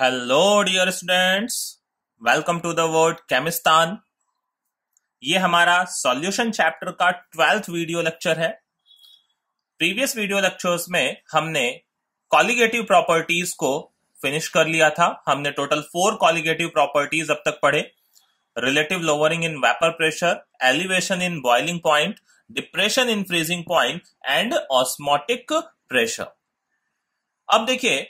Hello dear students welcome to the world केमिस्तान ये हमारा सॉल्यूशन चैप्टर का ट्वेल्थ वीडियो लेक्चर है प्रीवियस वीडियो लेक्चर्स में हमने कॉलिगेटिव प्रॉपर्टीज को फिनिश कर लिया था हमने टोटल फोर कॉलिगेटिव प्रॉपर्टीज अब तक पढ़े relative lowering in vapour pressure elevation in boiling point depression in freezing point and osmotic pressure अब देखिए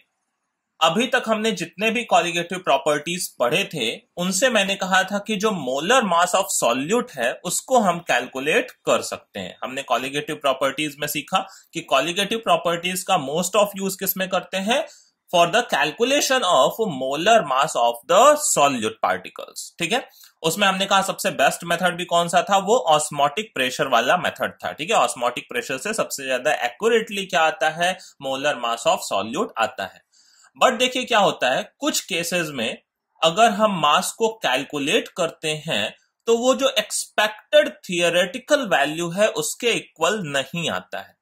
अभी तक हमने जितने भी कॉलिगेटिव प्रॉपर्टीज पढ़े थे उनसे मैंने कहा था कि जो मोलर मास ऑफ सॉल्यूट है उसको हम कैलकुलेट कर सकते हैं हमने कॉलिगेटिव प्रॉपर्टीज में सीखा कि कॉलिगेटिव प्रॉपर्टीज का मोस्ट ऑफ यूज किसमें करते हैं for the calculation of molar mass of the solute particles ठीक है उसमें हमने कहा सबसे बेस्ट मेथड भी कौन सा था वो ऑस्मोटिक प्रेशर वाला मेथड था ठीक है ऑस्मोटिक प्रेशर से सबसे ज्यादा एक्यूरेटली क्या आता है मोलर मास ऑफ सॉल्यूट आता है बट देखिए क्या होता है कुछ केसेस में अगर हम मास को कैलकुलेट करते हैं तो वो जो एक्सपेक्टेड थियोरेटिकल वैल्यू है उसके इक्वल नहीं आता है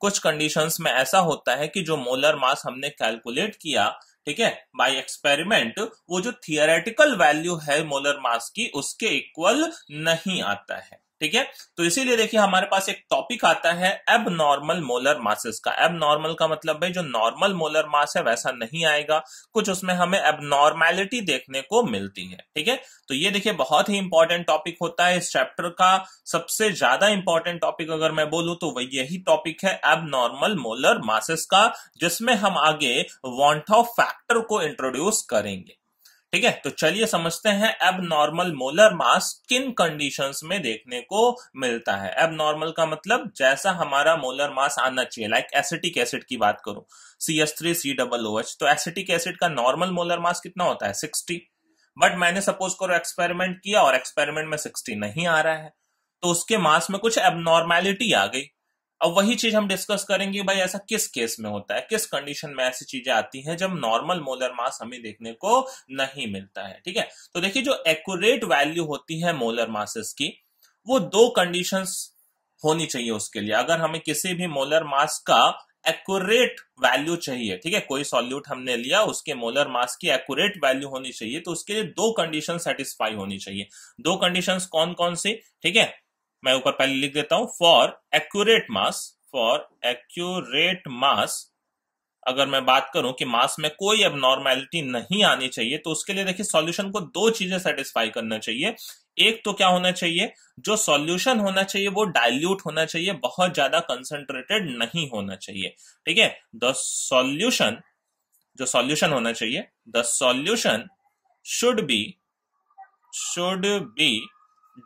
कुछ कंडीशंस में ऐसा होता है कि जो मोलर मास हमने कैलकुलेट किया ठीक है बाय एक्सपेरिमेंट वो जो थियोरेटिकल वैल्यू है मोलर मास की उसके इक्वल नहीं आता है ठीक है तो इसीलिए देखिए हमारे पास एक टॉपिक आता है एब नॉर्मल मोलर मासेस का एब नॉर्मल का मतलब है जो नॉर्मल मोलर मास है वैसा नहीं आएगा कुछ उसमें हमें एबनॉर्मैलिटी देखने को मिलती है ठीक है तो ये देखिए बहुत ही इंपॉर्टेंट टॉपिक होता है इस चैप्टर का सबसे ज्यादा इंपॉर्टेंट टॉपिक अगर मैं बोलूं तो वह यही टॉपिक है एब नॉर्मल मोलर मासेस का जिसमें हम आगे ऑफ फैक्टर को इंट्रोड्यूस करेंगे ठीक है तो चलिए समझते हैं एब नॉर्मल मोलर मास किन कंडीशंस में देखने को मिलता है एब नॉर्मल का मतलब जैसा हमारा मोलर मास आना चाहिए लाइक एसिटिक एसिड की बात करूं C S three C double O H तो एसिटिक एसिड का नॉर्मल मोलर मास कितना होता है सिक्सटी बट मैंने सपोज करो एक्सपेरिमेंट किया और एक्सपेरिमेंट में सिक्सटी नहीं आ रहा है तो उसके मास में कुछ एबनॉर्मैलिटी आ गई अब वही चीज हम डिस्कस करेंगे भाई ऐसा किस केस में होता है किस कंडीशन में ऐसी चीजें आती हैं जब नॉर्मल मोलर मास हमें देखने को नहीं मिलता है ठीक है तो देखिए जो एक्यूरेट वैल्यू होती है मोलर मासेस की वो दो कंडीशंस होनी चाहिए उसके लिए अगर हमें किसी भी मोलर मास का एक्यूरेट वैल्यू चाहिए ठीक है कोई सॉल्यूट हमने लिया उसके मोलर मास की एक्यूरेट वैल्यू होनी चाहिए तो उसके लिए दो कंडीशन सेटिस्फाई होनी चाहिए दो कंडीशन कौन कौन सी ठीक है मैं ऊपर पहले लिख देता हूं for accurate mass for accurate mass अगर मैं बात करूं कि मास में कोई अब नॉर्मैलिटी नहीं आनी चाहिए तो उसके लिए देखिए सॉल्यूशन को दो चीजें सेटिस्फाई करना चाहिए एक तो क्या होना चाहिए जो सॉल्यूशन होना चाहिए वो डाइल्यूट होना चाहिए बहुत ज्यादा कंसंट्रेटेड नहीं होना चाहिए ठीक है द सॉल्यूशन जो सॉल्यूशन होना चाहिए the solution should be should be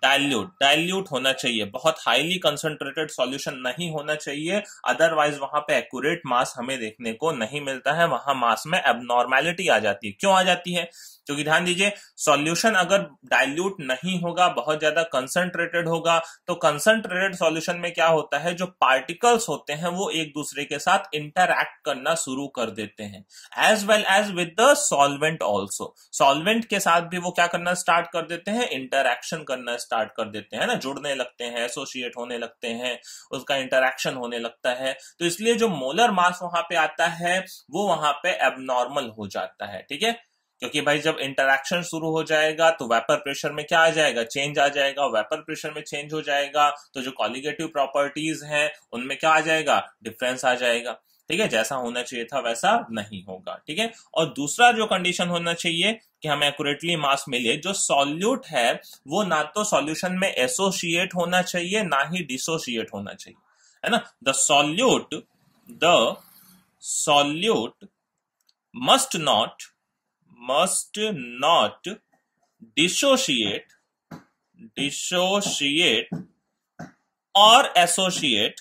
dilute dilute होना चाहिए बहुत हाईली कंसंट्रेटेड सॉल्यूशन नहीं होना चाहिए अदरवाइज वहां पे एक्यूरेट मास हमें देखने को नहीं मिलता है वहां मास में एबनॉर्मैलिटी आ जाती है क्यों आ जाती है क्योंकि ध्यान दीजिए सॉल्यूशन अगर डाइल्यूट नहीं होगा बहुत ज्यादा कंसंट्रेटेड होगा तो कंसंट्रेटेड सॉल्यूशन में क्या होता है जो पार्टिकल्स होते हैं वो एक दूसरे के साथ इंटरैक्ट करना शुरू कर देते हैं as well as with the solvent also solvent के साथ भी वो क्या करना स्टार्ट कर देते हैं इंटरक्शन करना स्टार्ट कर देते हैं ना जुड़ने लगते हैं एसोसिएट होने लगते हैं उसका इंटरक्शन होने लगता है तो इसलिए जो मोलर मास वहां पे आता है वो वहां पे एबनॉर्मल हो जाता है ठीक है क्योंकि भाई जब इंटरेक्शन शुरू हो जाएगा तो वेपर प्रेशर में क्या आ जाएगा चेंज आ जाएगा वेपर प्रेशर में चेंज हो जाएगा तो जो कॉलिगेटिव प्रॉपर्टीज हैं उनमें क्या आ जाएगा डिफरेंस आ जाएगा ठीक है जैसा होना चाहिए था वैसा नहीं होगा ठीक है और दूसरा जो कंडीशन होना चाहिए कि हमें एक्यूरेटली मास मिले जो सॉल्यूट है वो ना तो सॉल्यूशन में एसोसिएट होना चाहिए ना ही डिसोसिएट होना चाहिए है ना the solute the solute must not must not dissociate dissociate or associate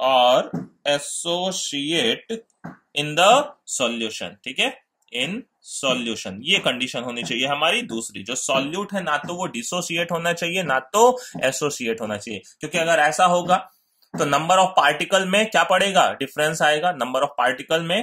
or associate in the solution ठीक है इन सॉल्यूशन ये कंडीशन होनी चाहिए हमारी दूसरी जो सॉल्यूट है ना तो वो डिसोसिएट होना चाहिए ना तो एसोसिएट होना चाहिए क्योंकि अगर ऐसा होगा तो नंबर ऑफ पार्टिकल में क्या पड़ेगा डिफरेंस आएगा नंबर ऑफ पार्टिकल में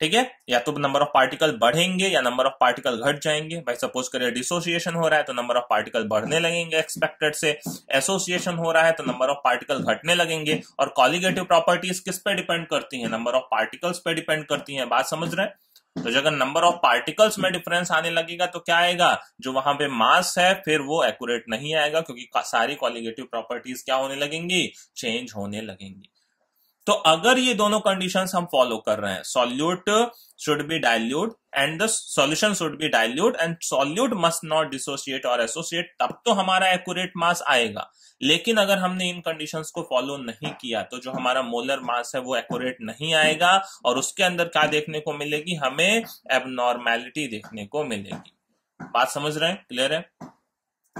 ठीक है या तो नंबर ऑफ पार्टिकल बढ़ेंगे या नंबर ऑफ पार्टिकल घट जाएंगे भाई सपोज करिए डिसोसिएशन हो रहा है तो नंबर ऑफ पार्टिकल बढ़ने लगेंगे एक्सपेक्टेड से एसोसिएशन हो रहा है तो नंबर ऑफ पार्टिकल घटने लगेंगे और कॉलिगेटिव प्रॉपर्टीज किस पे डिपेंड करती है नंबर ऑफ पार्टिकल्स पे डिपेंड करती है बात समझ रहे हैं तो जब नंबर ऑफ पार्टिकल्स में डिफरेंस आने लगेगा तो क्या आएगा जो वहां पे मास है फिर वो एक्यूरेट नहीं आएगा क्योंकि सारी क्वालिगेटिव प्रॉपर्टीज क्या होने लगेंगी चेंज होने लगेंगी तो अगर ये दोनों कंडीशन हम फॉलो कर रहे हैं solute should be dilute and the solution should be dilute and solute must not dissociate और एसोसिएट तब तो हमारा एक्यूरेट मास आएगा लेकिन अगर हमने इन कंडीशंस को फॉलो नहीं किया तो जो हमारा मोलर मास है वो एक्यूरेट नहीं आएगा और उसके अंदर क्या देखने को मिलेगी हमें एबनॉर्मैलिटी देखने को मिलेगी बात समझ रहे हैं क्लियर है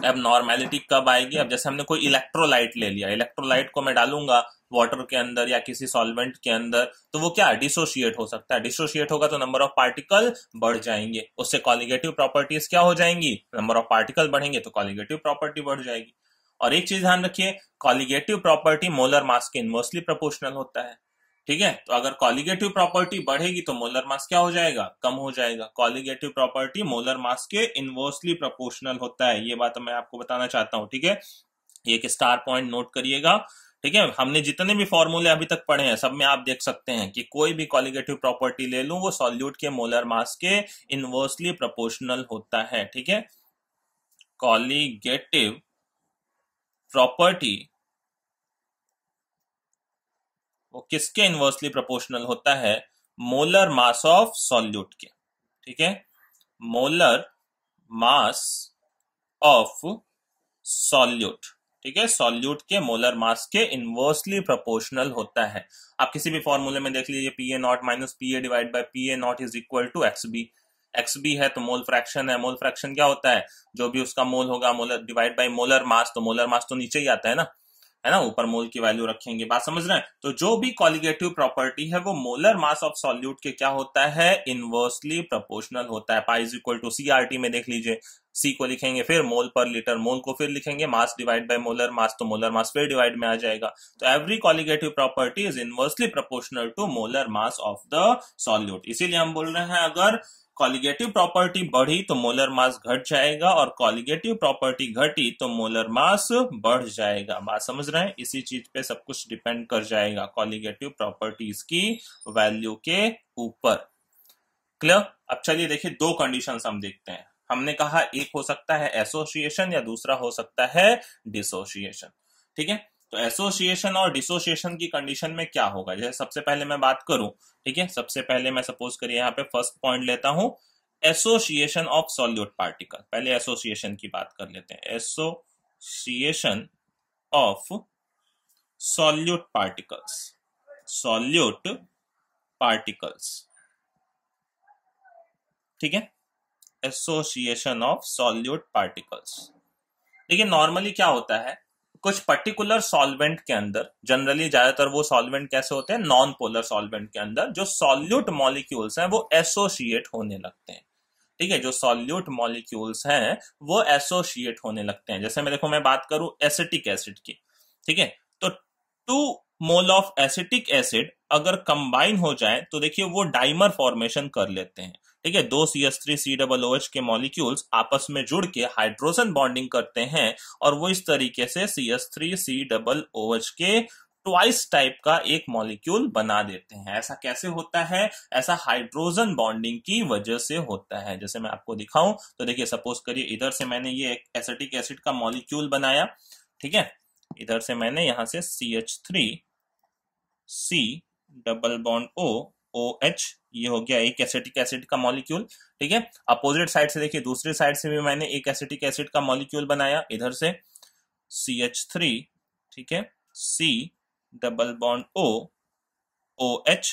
अब नॉर्मैलिटी कब आएगी अब जैसे हमने कोई इलेक्ट्रोलाइट ले लिया इलेक्ट्रोलाइट को मैं डालूंगा वाटर के अंदर या किसी सॉल्वेंट के अंदर तो वो क्या डिसोशिएट हो सकता है डिसोशिएट होगा तो नंबर ऑफ पार्टिकल बढ़ जाएंगे उससे कॉलिगेटिव प्रॉपर्टीज क्या हो जाएंगी नंबर ऑफ पार्टिकल बढ़ेंगे तो कॉलिगेटिव प्रॉपर्टी बढ़ जाएगी और एक चीज ध्यान रखिए कॉलिगेटिव प्रॉपर्टी मोलर मास के इनवर्सली प्रोपोर्शनल होता है ठीक है तो अगर कॉलिगेटिव प्रॉपर्टी बढ़ेगी तो मोलर मास क्या हो जाएगा कम हो जाएगा कॉलिगेटिव प्रॉपर्टी मोलर मास के इन्वर्सली प्रोपोर्शनल होता है ये बात मैं आपको बताना चाहता हूं ठीक है ये एक स्टार पॉइंट नोट करिएगा ठीक है हमने जितने भी फॉर्मूले अभी तक पढ़े हैं सब में आप देख सकते हैं कि कोई भी कॉलिगेटिव प्रॉपर्टी ले लू वो सॉल्यूट के मोलर मास के इन्वर्सली प्रोपोर्शनल होता है ठीक है कॉलिगेटिव प्रॉपर्टी वो किसके इन्वर्सली प्रोपोर्शनल होता है मोलर मास ऑफ सॉल्यूट के ठीक है मोलर मास ऑफ सॉल्यूट ठीक है सॉल्यूट के मोलर मास के इन्वर्सली प्रोपोर्शनल होता है आप किसी भी फॉर्मूले में देख लीजिए P A not minus P A divide by P A not is equal to X B X B है तो मोल फ्रैक्शन है मोल फ्रैक्शन क्या होता है जो भी उसका मोल होगा molar divide by molar mass तो मोलर मास तो नीचे ही आता है ना है ना ऊपर मोल की वैल्यू रखेंगे बात समझ रहे हैं तो जो भी कॉलिगेटिव प्रॉपर्टी है वो मोलर मास ऑफ सॉल्यूट के क्या होता है इनवर्सली प्रोपोर्शनल होता है पाइज इक्वल टू टी में देख लीजिए सी को लिखेंगे फिर मोल पर लीटर मोल को फिर लिखेंगे mass divide by molar mass तो मोलर मास फिर डिवाइड में आ जाएगा तो every colligative property is inversely proportional to molar mass of the solute इसीलिए हम बोल रहे हैं अगर कॉलिगेटिव प्रॉपर्टी बढ़ी तो मोलर मास घट जाएगा और कॉलिगेटिव प्रॉपर्टी घटी तो मोलर मास बढ़ जाएगा बात समझ रहे हैं इसी चीज पे सब कुछ डिपेंड कर जाएगा कॉलिगेटिव प्रॉपर्टीज की वैल्यू के ऊपर क्लियर अब चलिए देखिए दो कंडीशन हम देखते हैं हमने कहा एक हो सकता है एसोसिएशन या दूसरा हो सकता है डिसोसिएशन ठीक है तो एसोसिएशन और डिसोसिएशन की कंडीशन में क्या होगा जैसे सबसे पहले मैं बात करूं ठीक है सबसे पहले मैं सपोज करिए यहाँ पे फर्स्ट पॉइंट लेता हूं एसोसिएशन ऑफ सॉल्यूट पार्टिकल पहले एसोसिएशन की बात कर लेते हैं association of solute particles solute particles ठीक है एसोसिएशन ऑफ सॉल्यूट पार्टिकल्स देखिए नॉर्मली क्या होता है कुछ पर्टिकुलर सॉल्वेंट के अंदर जनरली ज्यादातर वो सॉल्वेंट कैसे होते हैं नॉन पोलर सॉल्वेंट के अंदर जो सॉल्यूट मॉलिक्यूल्स हैं वो एसोसिएट होने लगते हैं ठीक है जो सॉल्यूट मॉलिक्यूल्स हैं वो एसोसिएट होने लगते हैं जैसे मैं देखो मैं बात करूं एसिटिक एसिड की ठीक है तो two mole of acetic acid अगर कंबाइन हो जाए तो देखिए वो डाइमर फॉर्मेशन कर लेते हैं ठीक है दो C S three C double O H के मॉलिक्यूल्स आपस में जुड़ के हाइड्रोजन बॉन्डिंग करते हैं और वो इस तरीके से C S three C double O H के ट्वाइस टाइप का एक मॉलिक्यूल बना देते हैं ऐसा कैसे होता है ऐसा हाइड्रोजन बॉन्डिंग की वजह से होता है जैसे मैं आपको दिखाऊं तो देखिए सपोज करिए इधर से मैंने ये एसेटिक एसिड का मॉलिक्यूल बनाया ठीक है इधर से मैंने यहां से C H three C double bond O O H ये हो गया एक एसिटिक एसिड का मॉलिक्यूल ठीक है अपोजिट साइड से देखिए दूसरी साइड से भी मैंने एक एसिटिक एसिड का मॉलिक्यूल बनाया इधर से सी एच थ्री ठीक है C double bond O O H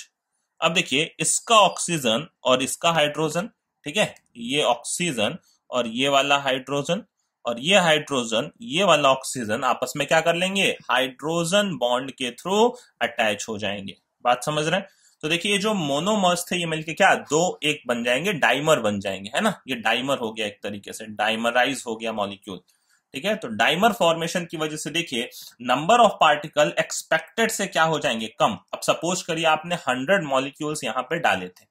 अब देखिए इसका ऑक्सीजन और इसका हाइड्रोजन ठीक है ये ऑक्सीजन और ये वाला हाइड्रोजन और ये हाइड्रोजन ये वाला ऑक्सीजन आपस में क्या कर लेंगे हाइड्रोजन बॉन्ड के थ्रू अटैच हो जाएंगे बात समझ रहे हैं तो देखिए ये जो मोनोमर्स थे ये मिलके क्या दो एक बन जाएंगे डाइमर बन जाएंगे है ना ये डाइमर हो गया एक तरीके से डाइमराइज हो गया मॉलिक्यूल ठीक है तो डाइमर फॉर्मेशन की वजह से देखिए नंबर ऑफ पार्टिकल एक्सपेक्टेड से क्या हो जाएंगे कम अब सपोज करिए आपने हंड्रेड मॉलिक्यूल्स यहां पर डाले थे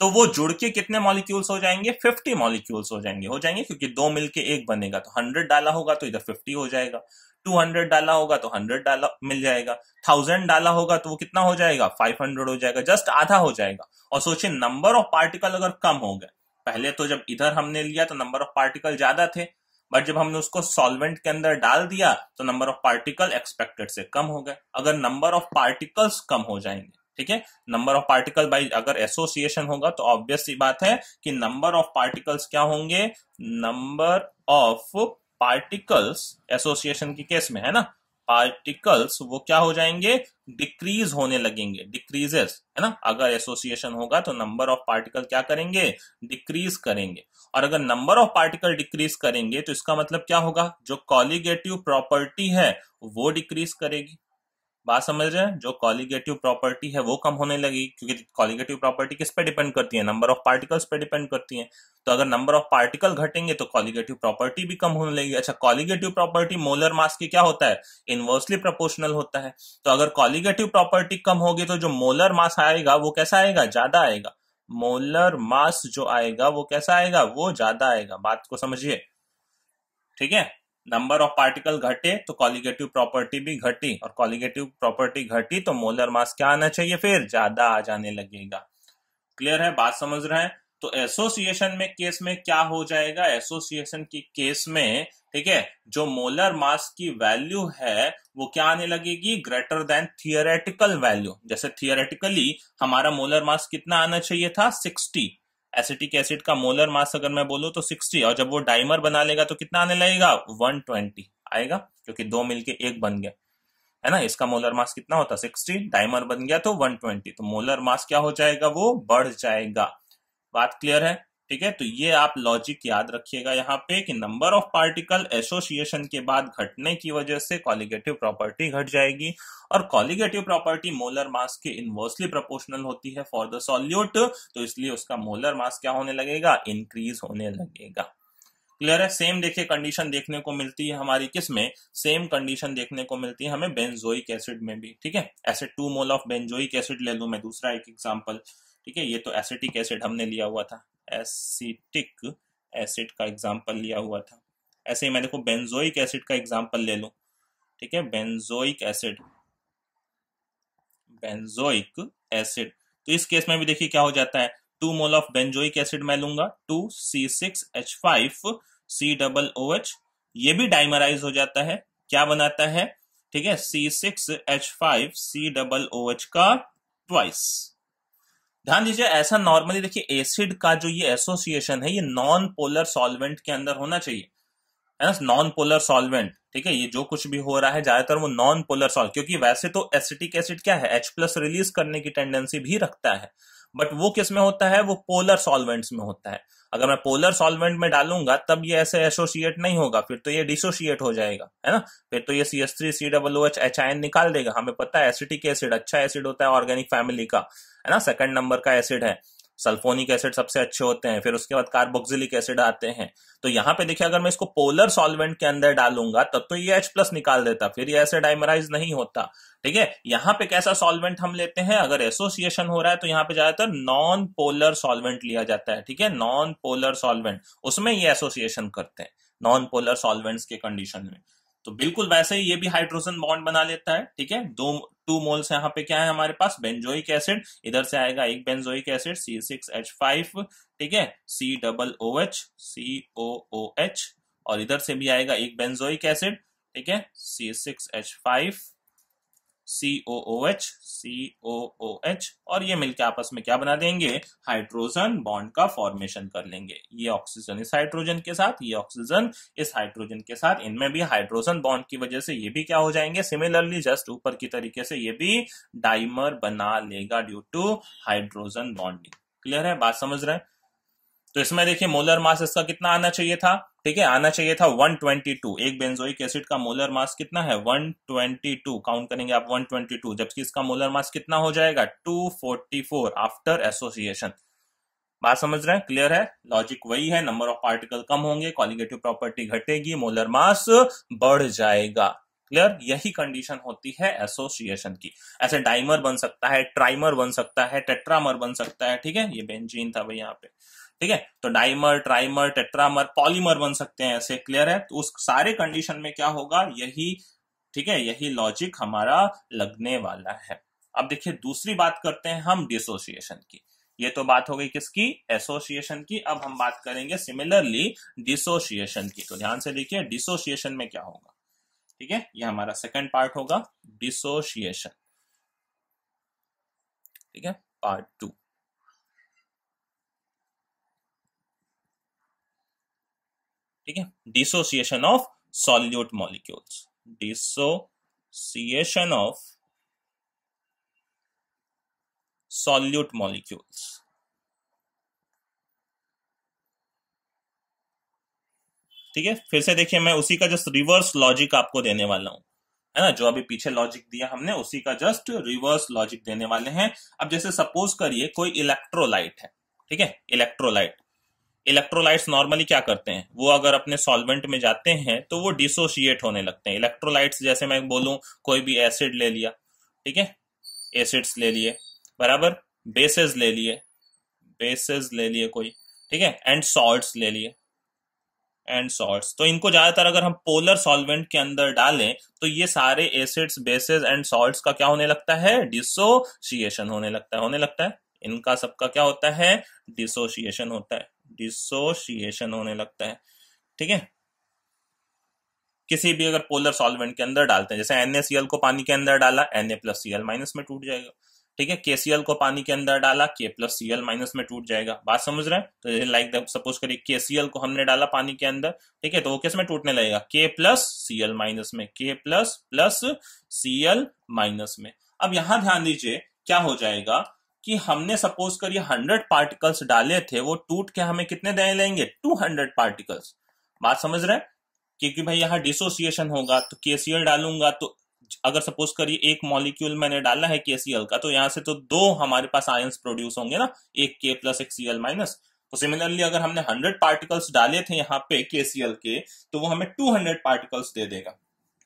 तो वो जुड़ के कितने मॉलिक्यूल्स हो जाएंगे फिफ्टी मॉलिक्यूल्स हो जाएंगे हो जाएंगे क्योंकि दो मिलके एक बनेगा तो हंड्रेड डाला होगा तो इधर फिफ्टी हो जाएगा टू हंड्रेड डाला होगा तो हंड्रेड डाला मिल जाएगा थाउजेंड डाला होगा तो वो कितना हो जाएगा फाइव हंड्रेड हो जाएगा जस्ट आधा हो जाएगा और सोचिए नंबर ऑफ पार्टिकल अगर कम हो गए पहले तो जब इधर हमने लिया तो नंबर ऑफ पार्टिकल ज्यादा थे बट जब हमने उसको सॉल्वेंट के अंदर डाल दिया तो नंबर ऑफ पार्टिकल एक्सपेक्टेड से कम हो गए अगर नंबर ऑफ पार्टिकल्स कम हो जाएंगे ठीक है नंबर ऑफ पार्टिकल बाई अगर एसोसिएशन होगा तो ऑब्वियस सी बात है कि नंबर ऑफ पार्टिकल्स क्या होंगे नंबर ऑफ पार्टिकल्स एसोसिएशन के केस में है ना पार्टिकल्स वो क्या हो जाएंगे डिक्रीज होने लगेंगे डिक्रीजेस है ना अगर एसोसिएशन होगा तो नंबर ऑफ पार्टिकल क्या करेंगे डिक्रीज करेंगे और अगर नंबर ऑफ पार्टिकल डिक्रीज करेंगे तो इसका मतलब क्या होगा जो कॉलिगेटिव प्रॉपर्टी है वो डिक्रीज करेगी बात समझ रहे हैं जो कॉलिगेटिव प्रॉपर्टी है वो कम होने लगी क्योंकि कॉलिगेटिव प्रॉपर्टी किस पे डिपेंड करती है नंबर ऑफ पार्टिकल्स पे डिपेंड करती है तो अगर नंबर ऑफ पार्टिकल घटेंगे तो कॉलिगेटिव प्रॉपर्टी भी कम होने लगेगी अच्छा कॉलिगेटिव प्रॉपर्टी मोलर मास की क्या होता है इनवर्सली प्रोपोर्शनल होता है तो अगर कॉलिगेटिव प्रॉपर्टी कम होगी तो जो मोलर मास आएगा वो कैसा आएगा ज्यादा आएगा मोलर मास जो आएगा वो कैसा आएगा वो ज्यादा आएगा बात को समझिए ठीक है नंबर ऑफ पार्टिकल घटे तो कॉलिगेटिव प्रॉपर्टी भी घटी और कॉलिगेटिव प्रॉपर्टी घटी तो मोलर मास क्या आना चाहिए फिर ज्यादा आ जाने लगेगा क्लियर है बात समझ रहे हैं तो एसोसिएशन में केस में क्या हो जाएगा एसोसिएशन की केस में ठीक है जो मोलर मास की वैल्यू है वो क्या आने लगेगी ग्रेटर देन थियोरेटिकल वैल्यू जैसे थियोरेटिकली हमारा मोलर मास कितना आना चाहिए था सिक्सटी एसिटिक एसिड का मोलर मास अगर मैं बोलू तो सिक्सटी और जब वो डाइमर बना लेगा तो कितना आने लगेगा वन ट्वेंटी आएगा क्योंकि दो मिलके एक बन गया है ना इसका मोलर मास कितना होता सिक्सटी डाइमर बन गया तो वन ट्वेंटी तो मोलर मास क्या हो जाएगा वो बढ़ जाएगा बात क्लियर है ठीक है तो ये आप लॉजिक याद रखिएगा यहाँ पे कि नंबर ऑफ पार्टिकल एसोसिएशन के बाद घटने की वजह से कॉलिगेटिव प्रॉपर्टी घट जाएगी और कॉलिगेटिव प्रॉपर्टी मोलर मास के इनवर्सली प्रोपोर्शनल होती है फॉर द सॉल्यूट तो इसलिए उसका मोलर मास क्या होने लगेगा इंक्रीज होने लगेगा क्लियर है सेम देखिए कंडीशन देखने को मिलती है हमारी किस में सेम कंडीशन देखने को मिलती है हमें बेंजोइक एसिड में भी ठीक है ऐसे two mole of benzoic acid ले लू मैं दूसरा एक एग्जांपल ठीक है ये तो एसिटिक एसिड हमने लिया हुआ था एसिटिक एसिड का एग्जाम्पल लिया हुआ था ऐसे ही मैं देखो बेंजोइक एसिड का एग्जाम्पल ले लू ठीक है बेंजोइक एसिड बेंजोइक एसिड तो इस केस में भी देखिए क्या हो जाता है two mole of benzoic acid मैं लूंगा two C six H five C double O H ये भी डाइमराइज हो जाता है क्या बनाता है ठीक है C six H five C double O H का ट्वाइस ध्यान दीजिए ऐसा नॉर्मली देखिए एसिड का जो ये एसोसिएशन है ये नॉन पोलर सॉल्वेंट के अंदर होना चाहिए है ना नॉन पोलर सॉल्वेंट ठीक है ये जो कुछ भी हो रहा है ज्यादातर वो नॉन पोलर सॉल्व क्योंकि वैसे तो एसिटिक एसिड क्या है एच प्लस रिलीज करने की टेंडेंसी भी रखता है बट वो किस में होता है वो पोलर सॉल्वेंट्स में होता है अगर मैं पोलर सॉल्वेंट में डालूंगा तब ये ऐसे एसोसिएट नहीं होगा फिर तो ये डिसोसिएट हो जाएगा है ना फिर तो ये C S three C W H H I N निकाल देगा हमें पता है एसिटिक एसिड अच्छा एसिड होता है ऑर्गेनिक फैमिली का है ना सेकंड नंबर का एसिड है सल्फोनिक एसिड सबसे अच्छे होते हैं फिर उसके बाद कार्बोक्सिलिक एसिड आते हैं तो यहां पे देखिए अगर मैं इसको पोलर सॉल्वेंट के अंदर डालूंगा तब तो ये H प्लस निकाल देता फिर ये एसिड आइमराइज नहीं होता ठीक है यहां पे कैसा सॉल्वेंट हम लेते हैं अगर एसोसिएशन हो रहा है तो यहाँ पे ज्यादातर नॉन पोलर सॉल्वेंट लिया जाता है ठीक है नॉन पोलर सॉल्वेंट उसमें ये एसोसिएशन करते हैं नॉन पोलर सॉल्वेंट्स के कंडीशन में तो बिल्कुल वैसे ही ये भी हाइड्रोजन बॉन्ड बना लेता है ठीक है दो टू मोल्स यहाँ पे क्या है हमारे पास बेंजोइक एसिड इधर से आएगा एक benzoic acid C six H five ठीक है C double O H C O O H और इधर से भी आएगा एक बेंजोइक एसिड ठीक है C six H five C O O H C O O H और ये मिलकर आपस में क्या बना देंगे हाइड्रोजन बॉन्ड का फॉर्मेशन कर लेंगे ये ऑक्सीजन इस हाइड्रोजन के साथ ये ऑक्सीजन इस हाइड्रोजन के साथ इनमें भी हाइड्रोजन बॉन्ड की वजह से ये भी क्या हो जाएंगे सिमिलरली जस्ट ऊपर की तरीके से ये भी डाइमर बना लेगा due to hydrogen bonding clear है बात समझ रहे हैं तो इसमें देखिए मोलर मास इसका कितना आना चाहिए था ठीक है आना चाहिए था 122 एक बेंजोइक एसिड का मोलर मास कितना है 122 काउंट करेंगे आप 122 जबकि इसका मोलर मास कितना हो जाएगा 244 आफ्टर एसोसिएशन बात समझ रहे हैं क्लियर है लॉजिक वही है नंबर ऑफ पार्टिकल कम होंगे कॉलिगेटिव प्रॉपर्टी घटेगी मोलर मास बढ़ जाएगा क्लियर यही कंडीशन होती है एसोसिएशन की ऐसे डाइमर बन सकता है ट्राइमर बन सकता है टेट्रामर बन सकता है ठीक है ये बेंजीन था भाई यहाँ पे ठीक है तो डाइमर ट्राइमर टेट्रामर पॉलीमर बन सकते हैं ऐसे क्लियर है तो उस सारे कंडीशन में क्या होगा यही ठीक है यही लॉजिक हमारा लगने वाला है अब देखिए दूसरी बात करते हैं हम डिसोसिएशन की ये तो बात हो गई किसकी एसोसिएशन की अब हम बात करेंगे सिमिलरली डिसोसिएशन की तो ध्यान से देखिए डिसोसिएशन में क्या होगा ठीक है ये हमारा सेकंड पार्ट होगा डिसोसिएशन ठीक है पार्ट टू ठीक है dissociation of solute molecules dissociation of solute molecules ठीक है फिर से देखिए मैं उसी का जस्ट रिवर्स लॉजिक आपको देने वाला हूं है ना जो अभी पीछे लॉजिक दिया हमने उसी का जस्ट रिवर्स लॉजिक देने वाले हैं अब जैसे सपोज करिए कोई इलेक्ट्रोलाइट है ठीक है इलेक्ट्रोलाइट इलेक्ट्रोलाइट्स नॉर्मली क्या करते हैं वो अगर अपने सॉल्वेंट में जाते हैं तो वो डिसोशिएट होने लगते हैं इलेक्ट्रोलाइट्स जैसे मैं बोलूं कोई भी एसिड ले लिया ठीक है एसिड्स ले लिए बराबर बेसेस ले लिए बेसेस ले लिए कोई ठीक है एंड सॉल्ट्स ले लिए एंड सॉल्ट्स तो इनको ज्यादातर अगर हम पोलर सॉल्वेंट के अंदर डालें तो ये सारे एसिड्स बेसेस एंड सॉल्ट्स का क्या होने लगता है डिसोशिएशन होने लगता है होने लगता है इनका सबका क्या होता है डिसोशिएशन होता है डिसोशिएशन होने लगता है ठीक है किसी भी अगर पोलर सॉल्वेंट के अंदर डालते हैं जैसे एनएसीएल को पानी के अंदर डाला N A plus C L minus में टूट जाएगा ठीक है केसीएल को पानी के अंदर डाला के प्लस सीएल माइनस में टूट जाएगा बात समझ रहे हैं तो लाइक सपोज करिए केसीएल को हमने डाला पानी के अंदर ठीक है तो वो किस में टूटने लगेगा के प्लस सीएल माइनस में के प्लस प्लस सीएल माइनस में अब यहां ध्यान दीजिए क्या हो जाएगा कि हमने सपोज करिए हंड्रेड पार्टिकल्स डाले थे वो टूट के हमें कितने दे लेंगे टू हंड्रेड पार्टिकल्स बात समझ रहे हैं क्योंकि भाई यहाँ डिसोसिएशन होगा तो केसीएल डालूंगा तो अगर सपोज करिए एक मॉलिक्यूल मैंने डाला है केसीएल का तो यहां से तो दो हमारे पास आयंस प्रोड्यूस होंगे ना एक के प्लस एक सीएल माइनस तो सिमिलरली अगर हमने हंड्रेड पार्टिकल्स डाले थे यहाँ पे केसीएल के तो वो हमें टू हंड्रेड पार्टिकल्स दे देगा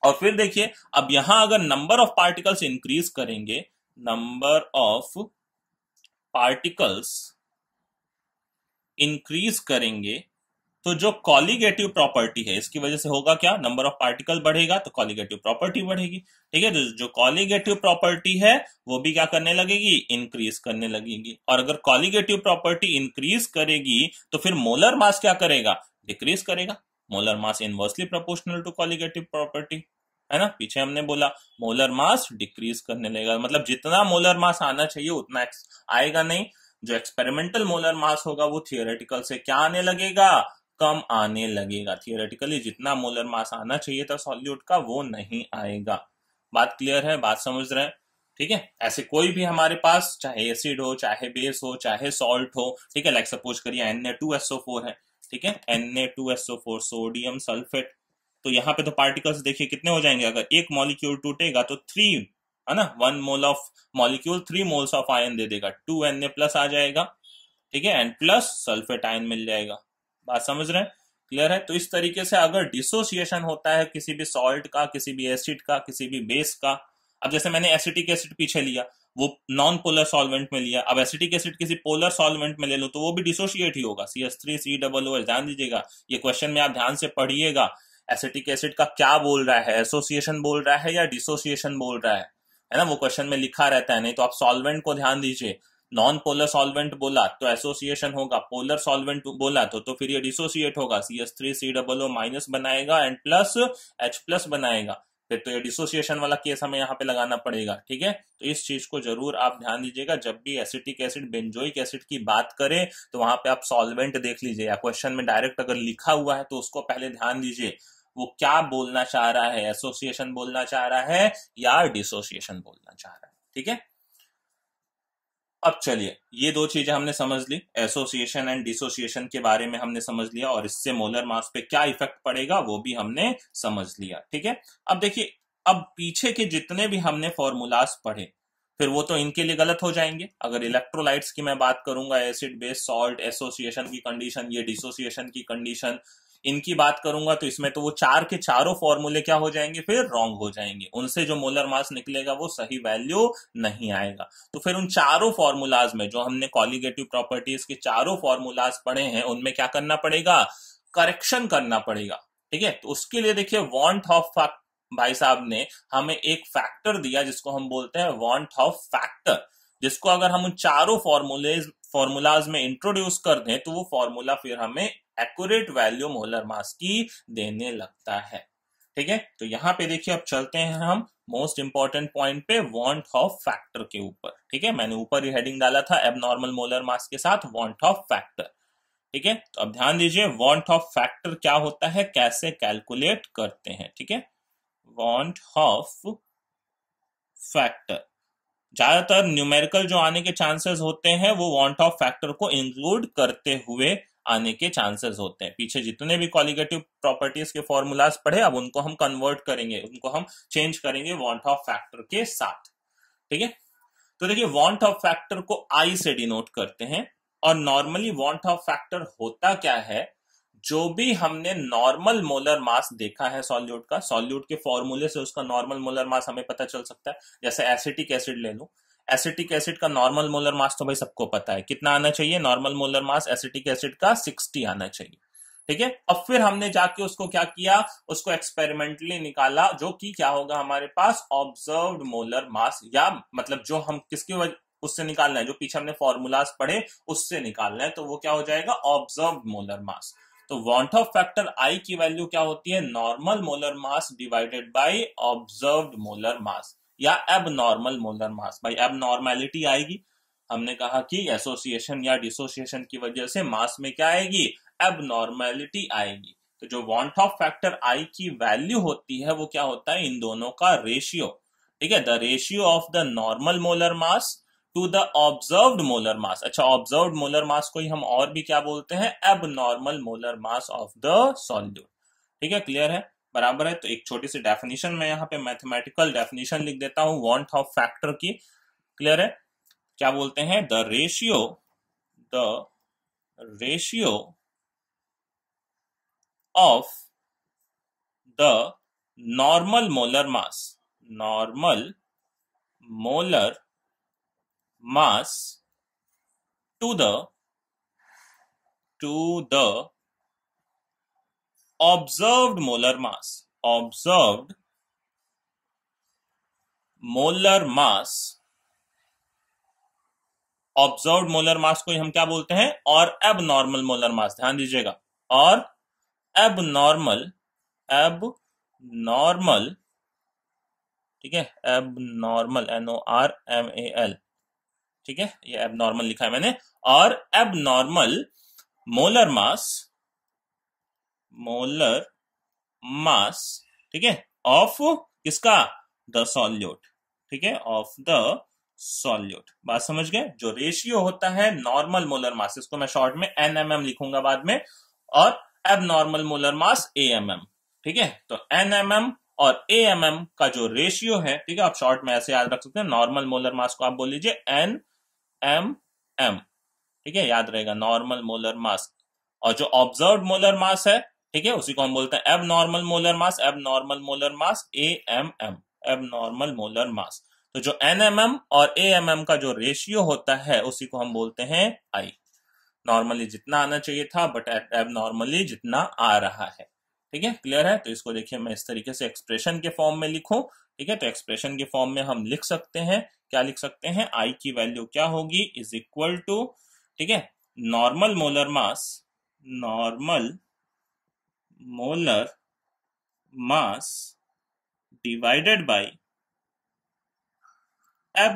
और फिर देखिए अब यहां अगर नंबर ऑफ पार्टिकल्स इंक्रीज करेंगे नंबर ऑफ पार्टिकल्स इंक्रीज करेंगे तो जो कॉलीगेटिव प्रॉपर्टी है इसकी वजह से होगा क्या नंबर ऑफ पार्टिकल बढ़ेगा तो कॉलीगेटिव प्रॉपर्टी बढ़ेगी ठीक है तो जो कॉलीगेटिव प्रॉपर्टी है वो भी क्या करने लगेगी इंक्रीज करने लगेगी और अगर कॉलीगेटिव प्रॉपर्टी इंक्रीज करेगी तो फिर मोलर मास क्या करेगा डिक्रीज करेगा molar mass inversely proportional to colligative property है ना पीछे हमने बोला मोलर मास डिक्रीज करने लगेगा मतलब जितना मोलर मास आना चाहिए उतना आएगा नहीं जो एक्सपेरिमेंटल मोलर मास होगा वो थियोरेटिकल से क्या आने लगेगा कम आने लगेगा थियोरेटिकली जितना मोलर मास आना चाहिए था सॉल्यूट का वो नहीं आएगा बात क्लियर है बात समझ रहे हैं ठीक है ऐसे कोई भी हमारे पास चाहे एसिड हो चाहे बेस हो चाहे सॉल्ट हो ठीक है लाइक सपोज करिए N A two S O four है ठीक है N A two S O four sodium sulphate तो यहाँ पे तो पार्टिकल्स देखिए कितने हो जाएंगे अगर एक मॉलिक्यूल टूटेगा तो थ्री है ना one mole of molecule three moles of ion दे देगा टू एन ए प्लस आ जाएगा ठीक है एंड प्लस सल्फेट आयन मिल जाएगा बात समझ रहे हैं क्लियर है तो इस तरीके से अगर डिसोसिएशन होता है किसी भी सॉल्ट का किसी भी एसिड का किसी भी बेस का अब जैसे मैंने एसिटिक एसिड पीछे लिया वो नॉन पोलर सॉल्वेंट में लिया अब एसिटिक एसिड किसी पोलर सॉल्वेंट में ले लो तो वो भी डिसोशिएट ही होगा C S three C double O ध्यान दीजिएगा ये क्वेश्चन में आप ध्यान से पढ़िएगा एसिटिक एसिड का क्या बोल रहा है एसोसिएशन बोल रहा है या डिसोसिएशन बोल रहा है है ना वो क्वेश्चन में लिखा रहता है नहीं तो आप सॉल्वेंट को ध्यान दीजिए नॉन पोलर सॉल्वेंट बोला तो एसोसिएशन होगा पोलर सॉल्वेंट बोला तो तो फिर ये डिसोसिएट होगा C S three C double O minus बनाएगा एंड प्लस एच प्लस बनाएगा तो ये डिसोसिएशन वाला केस हमें यहाँ पे लगाना पड़ेगा ठीक है तो इस चीज को जरूर आप ध्यान दीजिएगा जब भी एसिटिक एसिड बेंजोइक एसिड की बात करें तो वहां पे आप सॉल्वेंट देख लीजिए या क्वेश्चन में डायरेक्ट अगर लिखा हुआ है तो उसको पहले ध्यान दीजिए वो क्या बोलना चाह रहा है एसोसिएशन बोलना चाह रहा है या डिसोसिएशन बोलना चाह रहा है ठीक है अब चलिए ये दो चीजें हमने समझ ली एसोसिएशन एंड डिसोसिएशन के बारे में हमने समझ लिया और इससे मोलर मास पे क्या इफेक्ट पड़ेगा वो भी हमने समझ लिया ठीक है अब देखिए अब पीछे के जितने भी हमने फॉर्मूलाज पढ़े फिर वो तो इनके लिए गलत हो जाएंगे अगर इलेक्ट्रोलाइट्स की मैं बात करूंगा एसिड बेस सॉल्ट एसोसिएशन की कंडीशन ये डिसोसिएशन की कंडीशन इनकी बात करूंगा तो इसमें तो वो चार के चारों फॉर्मूले क्या हो जाएंगे फिर रॉन्ग हो जाएंगे उनसे जो मोलर मास निकलेगा वो सही वैल्यू नहीं आएगा तो फिर उन चारों फॉर्मूलाज में जो हमने कॉलिगेटिव प्रॉपर्टीज के चारों फॉर्मूलाज पढ़े हैं उनमें क्या करना पड़ेगा करेक्शन करना पड़ेगा ठीक है तो उसके लिए देखिए वॉन्ट ऑफ भाई साहब ने हमें एक फैक्टर दिया जिसको हम बोलते हैं वॉन्ट ऑफ फैक्टर जिसको अगर हम उन चारों फॉर्मूलेज फॉर्मूलाज में इंट्रोड्यूस कर दें तो वो फॉर्मूला फिर हमें एक्यूरेट वैल्यू मोलर मास की देने लगता है ठीक है तो यहाँ पे देखिए अब चलते हैं हम मोस्ट इंपॉर्टेंट पॉइंट पे वांट ऑफ फैक्टर के ऊपर ठीक है मैंने ऊपर ही हेडिंग डाला था एबनॉर्मल मोलर मास के साथ वांट ऑफ फैक्टर ठीक है तो अब ध्यान दीजिए वांट ऑफ फैक्टर क्या होता है कैसे कैलकुलेट करते हैं ठीक है वांट ऑफ फैक्टर ज़्यादातर न्यूमेरिकल जो आने के चांसेस होते हैं वो वॉन्ट ऑफ फैक्टर को इंक्लूड करते हुए आने के चांसेस होते हैं पीछे जितने भी क्वालिगेटिव प्रॉपर्टीज के फॉर्मूलाज पढ़े अब उनको हम कन्वर्ट करेंगे उनको हम चेंज करेंगे वॉन्ट ऑफ फैक्टर के साथ ठीक है तो देखिए वॉन्ट ऑफ फैक्टर को आई से डिनोट करते हैं और नॉर्मली वॉन्ट ऑफ फैक्टर होता क्या है जो भी हमने नॉर्मल मोलर मास देखा है सॉल्यूट का सॉल्यूट के फॉर्मूले से उसका नॉर्मल मोलर मास हमें पता चल सकता है जैसे एसिटिक एसिड ले लो एसिटिक एसिड का नॉर्मल मोलर मास तो भाई सबको पता है कितना आना चाहिए normal molar mass acetic acid का सिक्सटी आना चाहिए ठीक है अब फिर हमने जाके उसको क्या किया उसको एक्सपेरिमेंटली निकाला जो कि क्या होगा हमारे पास ऑब्जर्व मोलर मास या मतलब जो हम किसकी वजह उससे निकालना है जो पीछे हमने फॉर्मूलाज पढ़े उससे निकालना है तो वो क्या हो जाएगा ऑब्जर्व मोलर मास तो वॉन्ट ऑफ फैक्टर आई की वैल्यू क्या होती है normal molar mass divided by observe molar mass या एब नॉर्मल मोलर मास भाई एब नॉर्मैलिटी आएगी हमने कहा कि एसोसिएशन या डिसोसिएशन की वजह से मास में क्या आएगी एब नॉर्मैलिटी आएगी तो जो वॉन्ट ऑफ फैक्टर आई की वैल्यू होती है वो क्या होता है इन दोनों का रेशियो ठीक है the ratio of the normal molar mass to the observed molar mass अच्छा ऑब्जर्व मोलर मास को ही हम और भी क्या बोलते हैं abnormal molar mass of the solute ठीक है क्लियर है बराबर है तो एक छोटी सी डेफिनेशन मैं यहाँ पे मैथमेटिकल डेफिनेशन लिख देता हूं वॉन्ट ऑफ फैक्टर की क्लियर है क्या बोलते हैं the ratio the ratio of the normal molar mass normal molar mass to the to the observed molar mass observed molar mass observe molar mass को हम क्या बोलते हैं और एब नॉर्मल मोलर मास ध्यान दीजिएगा और एब नॉर्मल एब नॉर्मल ठीक है abnormal N O R M A L ठीक है ये एब नॉर्मल लिखा है मैंने और abnormal molar mass molar mass ठीक है ऑफ किसका द सॉल्यूट ठीक है ऑफ द सॉल्यूट बात समझ गए जो रेशियो होता है नॉर्मल मोलर मास इसको मैं शॉर्ट में एन एम एम लिखूंगा बाद में और abnormal molar mass A M M ठीक है तो एन एम एम और ए एम एम का जो रेशियो है ठीक है आप शॉर्ट में ऐसे याद रख सकते हैं नॉर्मल मोलर मास को आप बोल लीजिए एन एम एम ठीक है याद रहेगा नॉर्मल मोलर मास और जो ऑब्जर्व मोलर मास है ठीक है उसी को हम बोलते हैं abnormal molar mass abnormal molar mass A M M abnormal molar mass तो जो एन एम एम और ए एम एम का जो रेशियो होता है उसी को हम बोलते हैं आई नॉर्मली जितना आना चाहिए था बट एब नॉर्मली जितना आ रहा है ठीक है क्लियर है तो इसको देखिए मैं इस तरीके से एक्सप्रेशन के फॉर्म में लिखूं ठीक है तो एक्सप्रेशन के फॉर्म में हम लिख सकते हैं क्या लिख सकते हैं आई की वैल्यू क्या होगी इज इक्वल टू ठीक है normal molar mass normal molar mass divided by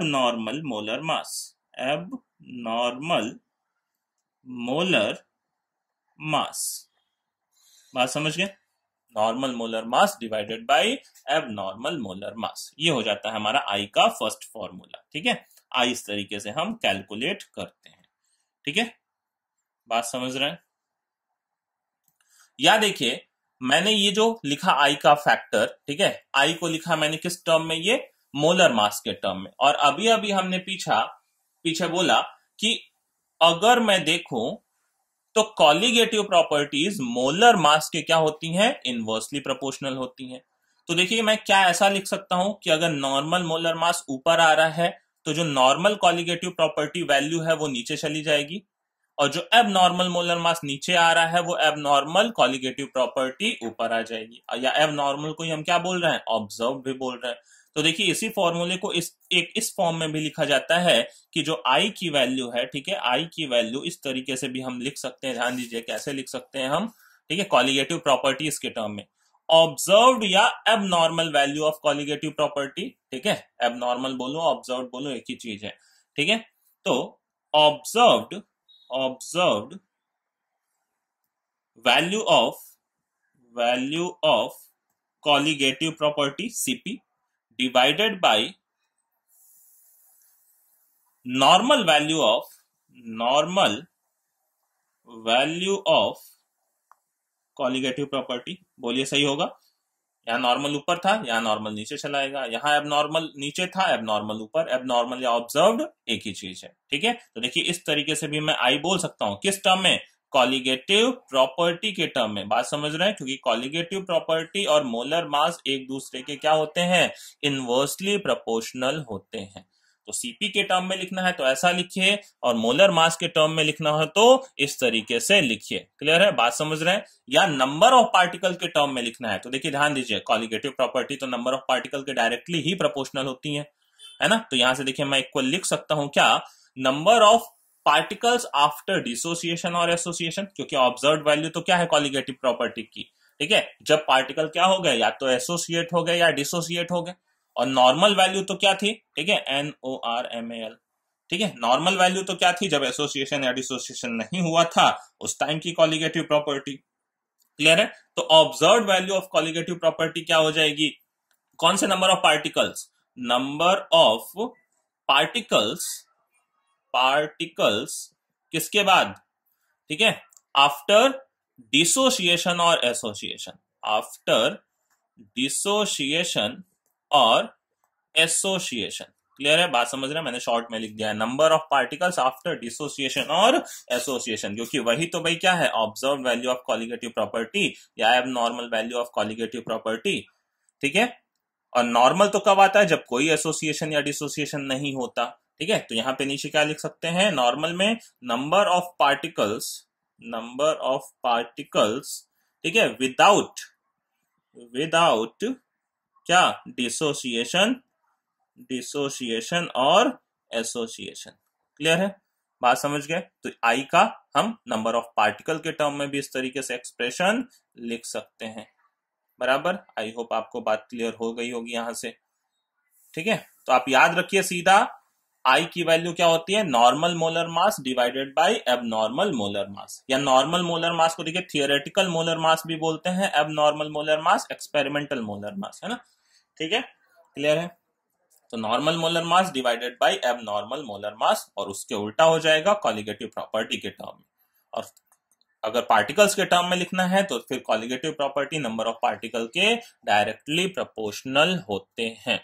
normal molar mass abnormal molar mass बात समझ गए normal molar mass divided by abnormal molar mass ये हो जाता है हमारा आई का फर्स्ट फॉर्मूला ठीक है आई इस तरीके से हम कैलकुलेट करते हैं ठीक है बात समझ रहे हैं या देखिए मैंने ये जो लिखा आई का फैक्टर ठीक है आई को लिखा मैंने किस टर्म में ये मोलर मास के टर्म में और अभी अभी हमने पीछा पीछे बोला कि अगर मैं देखूं तो कॉलीगेटिव प्रॉपर्टीज मोलर मास के क्या होती हैं इनवर्सली प्रोपोर्शनल होती हैं तो देखिए मैं क्या ऐसा लिख सकता हूं कि अगर नॉर्मल मोलर मास ऊपर आ रहा है तो जो नॉर्मल कॉलीगेटिव प्रॉपर्टी वैल्यू है वो नीचे चली जाएगी और जो एब नॉर्मल मोलर मास नीचे आ रहा है वो एब नॉर्मल कॉलीगेटिव प्रॉपर्टी ऊपर आ जाएगी या एब नॉर्मल को ही हम क्या बोल रहे हैं ऑब्जर्व भी बोल रहे हैं तो देखिए इसी फॉर्मूले को इस एक इस फॉर्म में भी लिखा जाता है कि जो आई की वैल्यू है ठीक है आई की वैल्यू इस तरीके से भी हम लिख सकते हैं ध्यान दीजिए कैसे लिख सकते हैं हम ठीक है कॉलिगेटिव प्रॉपर्टी इसके टर्म में ऑब्जर्व या abnormal value of colligative property ठीक है एबनॉर्मल बोलो ऑब्जर्व बोलो एक ही चीज है ठीक है तो observe observe value of value of colligative property CP divided by normal value of normal value of colligative property बोलिए सही होगा यहां नॉर्मल ऊपर था यहां नॉर्मल नीचे चलाएगा यहां एब नॉर्मल नीचे था एब नॉर्मल ऊपर एब नॉर्मल या ऑब्जर्व एक ही चीज है ठीक है तो देखिए इस तरीके से भी मैं आई बोल सकता हूं किस टर्म में कॉलिगेटिव प्रॉपर्टी के टर्म में बात समझ रहे हैं क्योंकि कॉलिगेटिव प्रॉपर्टी और मोलर मास एक दूसरे के क्या होते हैं इनवर्सली प्रोपोर्शनल होते हैं तो सीपी के टर्म में लिखना है तो ऐसा लिखिए और मोलर मास के टर्म में लिखना है तो इस तरीके से लिखिए क्लियर है बात समझ रहे हैं या नंबर ऑफ पार्टिकल के टर्म में लिखना है तो देखिए ध्यान दीजिए कॉलिगेटिव प्रॉपर्टी तो नंबर ऑफ पार्टिकल के डायरेक्टली ही प्रपोर्शनल होती है है ना तो यहां से देखिए मैं इक्वल लिख सकता हूं क्या number of particles after dissociation और एसोसिएशन क्योंकि ऑब्जर्व वैल्यू तो क्या है कॉलिगेटिव प्रॉपर्टी की ठीक है जब पार्टिकल क्या हो गए या तो एसोसिएट हो गए या डिसोसिएट हो गए और नॉर्मल वैल्यू तो क्या थी ठीक है N O R M A L ठीक है नॉर्मल वैल्यू तो क्या थी जब एसोसिएशन या डिसोसिएशन नहीं हुआ था उस टाइम की कॉलिगेटिव प्रॉपर्टी क्लियर है तो observe value of colligative property क्या हो जाएगी कौन से number of particles number of particles particles किसके बाद ठीक है आफ्टर डिसोसिएशन और एसोसिएशन आफ्टर डिसोसिएशन और एसोसिएशन क्लियर है बात समझ रहे हैं मैंने शॉर्ट में लिख दिया है number of particles after dissociation और एसोसिएशन क्योंकि वही तो भाई क्या है observe value of colligative property या abnormal value of colligative property ठीक है और नॉर्मल तो कब आता है जब कोई एसोसिएशन या डिसोसिएशन नहीं होता ठीक है तो यहां पे नीचे क्या लिख सकते हैं नॉर्मल में number of particles number of particles ठीक है विदाउट विदाउट क्या डिसोसिएशन डिसोसिएशन और एसोसिएशन क्लियर है बात समझ गए तो आई का हम नंबर ऑफ पार्टिकल के टर्म में भी इस तरीके से एक्सप्रेशन लिख सकते हैं बराबर आई होप आपको बात क्लियर हो गई होगी यहां से ठीक है तो आप याद रखिए सीधा आई की वैल्यू क्या होती है normal molar mass divided by abnormal molar mass या नॉर्मल मोलर मास को देखिए थियोरेटिकल मोलर मास भी बोलते हैं abnormal molar mass experimental molar mass है ना ठीक है क्लियर है तो normal molar mass divided by abnormal molar mass और उसके उल्टा हो जाएगा कॉलिगेटिव प्रॉपर्टी के टर्म में और अगर पार्टिकल्स के टर्म में लिखना है तो फिर colligative property number of particle के डायरेक्टली प्रपोर्शनल होते हैं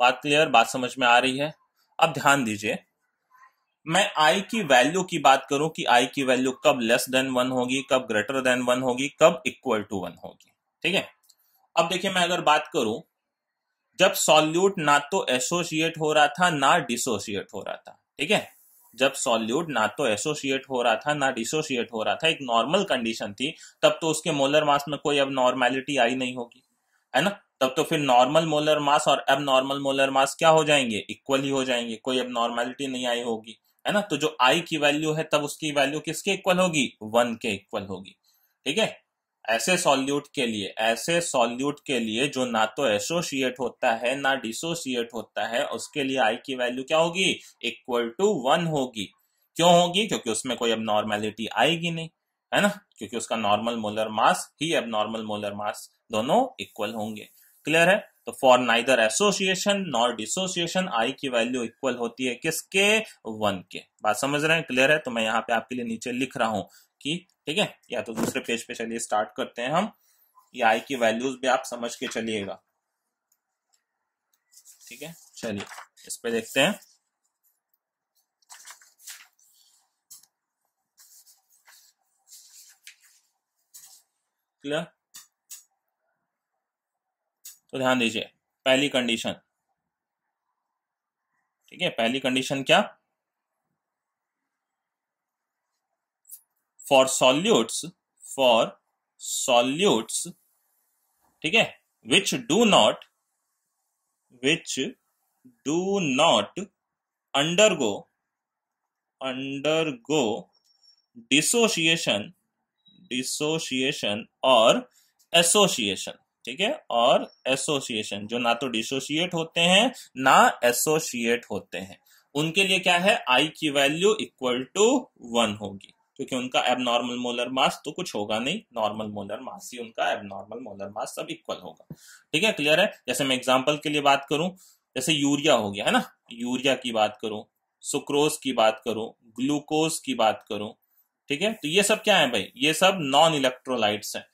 बात क्लियर बात समझ में आ रही है अब ध्यान दीजिए मैं आई की वैल्यू की बात करूं कि आई की वैल्यू कब लेस देन वन होगी कब ग्रेटर देन वन होगी कब इक्वल टू वन होगी ठीक है अब देखिए मैं अगर बात करूं जब सॉल्यूट ना तो एसोसिएट हो रहा था ना डिसोसिएट हो रहा था ठीक है जब सॉल्यूट ना तो एसोसिएट हो रहा था ना डिसोसिएट हो रहा था एक नॉर्मल कंडीशन थी तब तो उसके मोलर मास में कोई अब नॉर्मैलिटी आई नहीं होगी है ना तब तो फिर नॉर्मल मोलर मास और अब नॉर्मल मोलर मास क्या हो जाएंगे इक्वल ही हो जाएंगे कोई अब नॉर्मेलिटी नहीं आई होगी है ना तो जो आई की वैल्यू है तब उसकी वैल्यू किसके इक्वल होगी वन के इक्वल होगी ठीक है ऐसे सॉल्यूट के लिए ऐसे सॉल्यूट के लिए जो ना तो एसोसिएट होता है ना डिसोसिएट होता है उसके लिए आई की वैल्यू क्या होगी इक्वल टू वन होगी क्यों होगी क्योंकि उसमें कोई अब नॉर्मेलिटी आएगी नहीं है ना क्योंकि उसका नॉर्मल मोलर मास ही अब नॉर्मल मोलर मास दोनों इक्वल होंगे क्लियर है तो for neither association nor dissociation I की वैल्यू इक्वल होती है किसके वन के बात समझ रहे हैं क्लियर है तो मैं यहाँ पे आपके लिए नीचे लिख रहा हूं कि ठीक है या तो दूसरे पेज पे चलिए स्टार्ट करते हैं हम ये आई की वैल्यूज भी आप समझ के चलिएगा ठीक है चलिए इस पे देखते हैं क्लियर तो ध्यान दीजिए पहली कंडीशन ठीक है पहली कंडीशन क्या फॉर सॉल्यूट्स फॉर सॉल्यूट्स ठीक है which do not which do not undergo undergo dissociation dissociation और एसोसिएशन ठीक है और एसोसिएशन जो ना तो डिसोसिएट होते हैं ना एसोसिएट होते हैं उनके लिए क्या है आई की वैल्यू इक्वल टू वन होगी क्योंकि उनका एबनॉर्मल मोलर मास तो कुछ होगा नहीं नॉर्मल मोलर मास ही उनका एबनॉर्मल मोलर मास सब इक्वल होगा ठीक है क्लियर है जैसे मैं एग्जाम्पल के लिए बात करूं जैसे यूरिया हो गया है ना यूरिया की बात करूं सुक्रोज की बात करूं ग्लूकोज की बात करूं ठीक है तो ये सब क्या है भाई ये सब नॉन इलेक्ट्रोलाइट्स हैं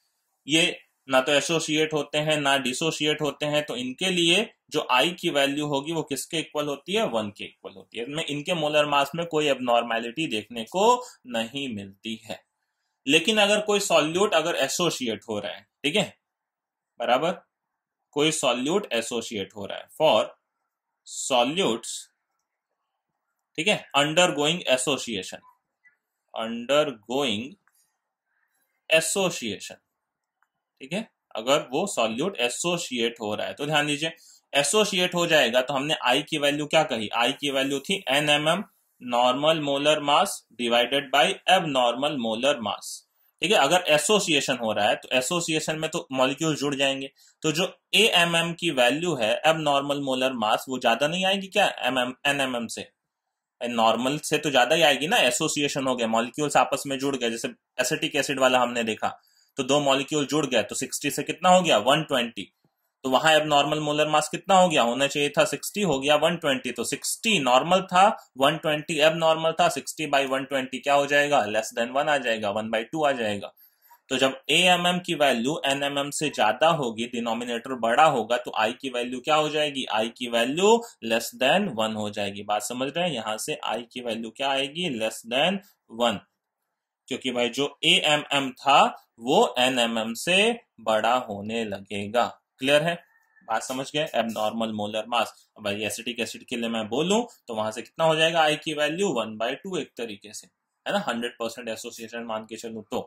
ये ना तो एसोसिएट होते हैं ना डिसोसिएट होते हैं तो इनके लिए जो आई की वैल्यू होगी वो किसके इक्वल होती है वन के इक्वल होती है इनके मोलर मास में कोई नॉर्मैलिटी देखने को नहीं मिलती है लेकिन अगर कोई सॉल्यूट अगर एसोसिएट हो रहा है ठीक है बराबर कोई सॉल्यूट एसोसिएट हो रहा है फॉर सॉल्यूट्स ठीक है undergoing association undergoing association ठीक है अगर वो सॉल्यूट एसोसिएट हो रहा है तो ध्यान दीजिए एसोसिएट हो जाएगा तो हमने आई की वैल्यू क्या कही आई की वैल्यू थी N M M normal molar mass divided by abnormal molar mass ठीक है अगर एसोसिएशन हो रहा है तो एसोसिएशन में तो मॉलिक्यूल जुड़ जाएंगे तो जो ए एम एम की वैल्यू है एब नॉर्मल मोलर मास वो ज्यादा नहीं आएगी क्या M M N M M से नॉर्मल से तो ज्यादा ही आएगी ना एसोसिएशन हो गया मॉलिक्यूल्स आपस में जुड़ गए जैसे एसिटिक एसिड वाला हमने देखा तो दो मॉलिक्यूल जुड़ गया तो सिक्सटी से कितना हो गया वन ट्वेंटी तो वहां अब नॉर्मल मोलर मास कितना हो गया होना चाहिए था 60 हो गया 120 तो 60 नॉर्मल था 120 अब नॉर्मल था 60 बाई वन क्या हो जाएगा लेस देन वन आ जाएगा वन बाई टू आ जाएगा तो जब ए एम एम की वैल्यू एन एम एम से ज्यादा होगी डिनोमिनेटर बड़ा होगा तो आई की वैल्यू क्या हो जाएगी आई की वैल्यू लेस देन वन हो जाएगी बात समझ रहे हैं यहां से आई की वैल्यू क्या आएगी लेस देन वन क्योंकि भाई जो ए एम एम था वो एन एम एम से बड़ा होने लगेगा क्लियर है बात समझ गए एब नॉर्मल मोलर मास भाई एसिटिक एसिड के लिए मैं बोलूं तो वहां से कितना हो जाएगा आई की वैल्यू वन बाई टू एक तरीके से है ना हंड्रेड परसेंट एसोसिएशन मान के चलू तो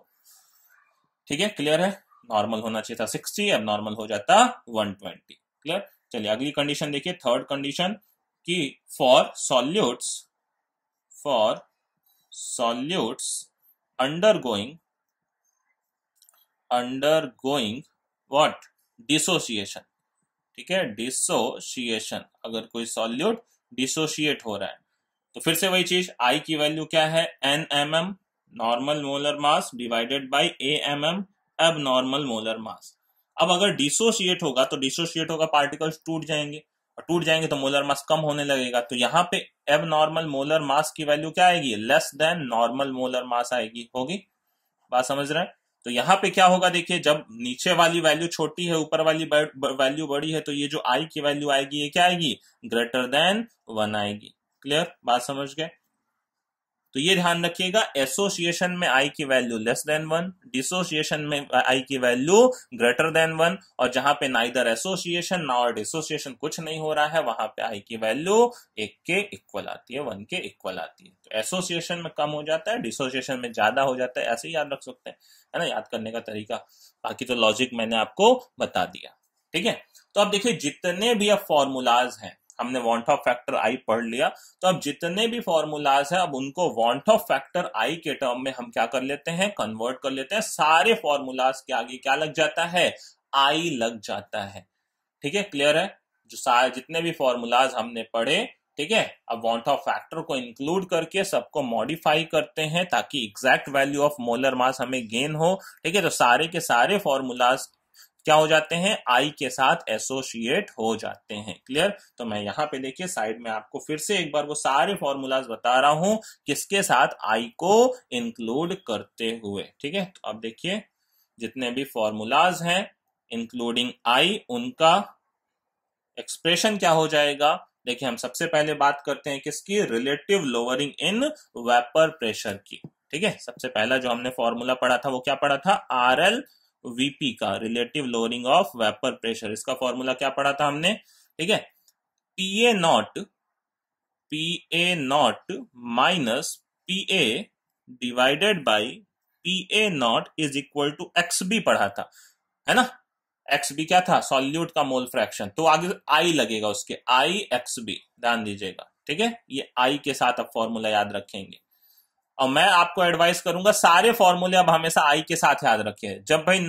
ठीक है क्लियर है नॉर्मल होना चाहिए था सिक्सटी अब नॉर्मल हो जाता वन ट्वेंटी क्लियर चलिए अगली कंडीशन देखिए थर्ड कंडीशन की for solutes for solutes undergoing undergoing what dissociation ठीक है डिसोशिएशन अगर कोई सॉल्यूट डिसोशिएट हो रहा है तो फिर से वही चीज आई की वैल्यू क्या है N M M normal molar mass divided by A M M abnormal molar mass अब अगर डिसोशिएट होगा तो डिसोशिएट होगा पार्टिकल्स टूट जाएंगे और टूट जाएंगे तो मोलर मास कम होने लगेगा तो यहाँ पे एब नॉर्मल मोलर मास की वैल्यू क्या आएगी less than normal molar mass आएगी होगी बात समझ रहे हैं तो यहाँ पे क्या होगा देखिए जब नीचे वाली वैल्यू छोटी है ऊपर वाली वैल्यू बड़ी है तो ये जो आई की वैल्यू आएगी ये क्या आएगी ग्रेटर देन वन आएगी क्लियर बात समझ गए तो ये ध्यान रखिएगा एसोसिएशन में आई की value less than one dissociation में आई की वैल्यू ग्रेटर देन वन और जहां पे नाइदर एसोसिएशन ना और डिसोसिएशन कुछ नहीं हो रहा है वहां पे आई की वैल्यू एक के इक्वल आती है वन के इक्वल आती है तो एसोसिएशन में कम हो जाता है डिसोसिएशन में ज्यादा हो जाता है ऐसे ही याद रख सकते हैं है ना याद करने का तरीका बाकी तो लॉजिक मैंने आपको बता दिया ठीक है तो आप देखिए जितने भी अब फॉर्मूलाज हैं हमने वॉन्ट ऑफ फैक्टर आई पढ़ लिया तो अब जितने भी फॉर्मूलाज है अब उनको वॉन्ट ऑफ फैक्टर आई के टर्म में हम क्या कर लेते हैं कन्वर्ट कर लेते हैं सारे फॉर्मूलाज के आगे क्या लग जाता है आई लग जाता है ठीक है क्लियर है जो सारे जितने भी फॉर्मूलाज हमने पढ़े ठीक है अब वॉन्ट ऑफ फैक्टर को इंक्लूड करके सबको मॉडिफाई करते हैं ताकि exact value of molar mass हमें गेन हो ठीक है तो सारे के सारे फॉर्मूलाज क्या हो जाते हैं आई के साथ एसोसिएट हो जाते हैं क्लियर तो मैं यहां पे देखिए साइड में आपको फिर से एक बार वो सारे फॉर्मूलाज बता रहा हूं किसके साथ आई को इंक्लूड करते हुए ठीक है तो अब देखिए जितने भी फॉर्मूलाज हैं इंक्लूडिंग आई उनका एक्सप्रेशन क्या हो जाएगा देखिए हम सबसे पहले बात करते हैं किसकी relative lowering in vapour pressure की ठीक है सबसे पहला जो हमने फॉर्मूला पढ़ा था वो क्या पढ़ा था आर एल वीपी का relative lowering of vapour pressure इसका फॉर्मूला क्या पढ़ा था हमने ठीक है P A nought P A not minus P A divided by P A not is equal to X B पढ़ा था है ना एक्स बी क्या था सॉल्यूट का मोल फ्रैक्शन तो आगे आई लगेगा उसके आई एक्स बी ध्यान दीजिएगा ठीक है ये आई के साथ आप फॉर्मूला याद रखेंगे और मैं आपको एडवाइस करूंगा सारे फॉर्मूले अब हमेशा आई के साथ याद रखें जब भाई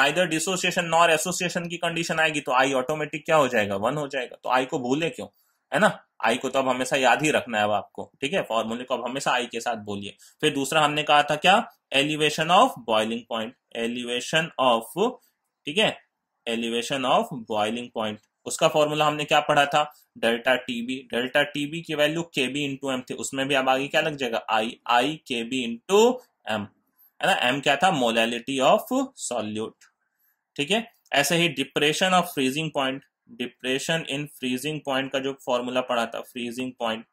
नाइदर डिसोसिएशन नॉर एसोसिएशन की कंडीशन आएगी तो आई ऑटोमेटिक क्या हो जाएगा वन हो जाएगा तो आई को भूले क्यों है ना आई को तो अब हमेशा याद ही रखना है अब आपको ठीक है फॉर्मूले को अब हमेशा आई के साथ बोलिए फिर दूसरा हमने कहा था क्या elevation of boiling point elevation of ठीक है एलिवेशन ऑफ बॉइलिंग पॉइंट उसका फॉर्मूला हमने क्या पढ़ा था डेल्टा टीबी डेल्टा टीबी की value K B into M थी उसमें भी अब आगे क्या लग जाएगा आई आई के बी इंटू एम है ना एम क्या था मोलैलिटी ऑफ सॉल्यूट ठीक है ऐसे ही depression of freezing point depression in freezing point का जो फॉर्मूला पढ़ा था फ्रीजिंग पॉइंट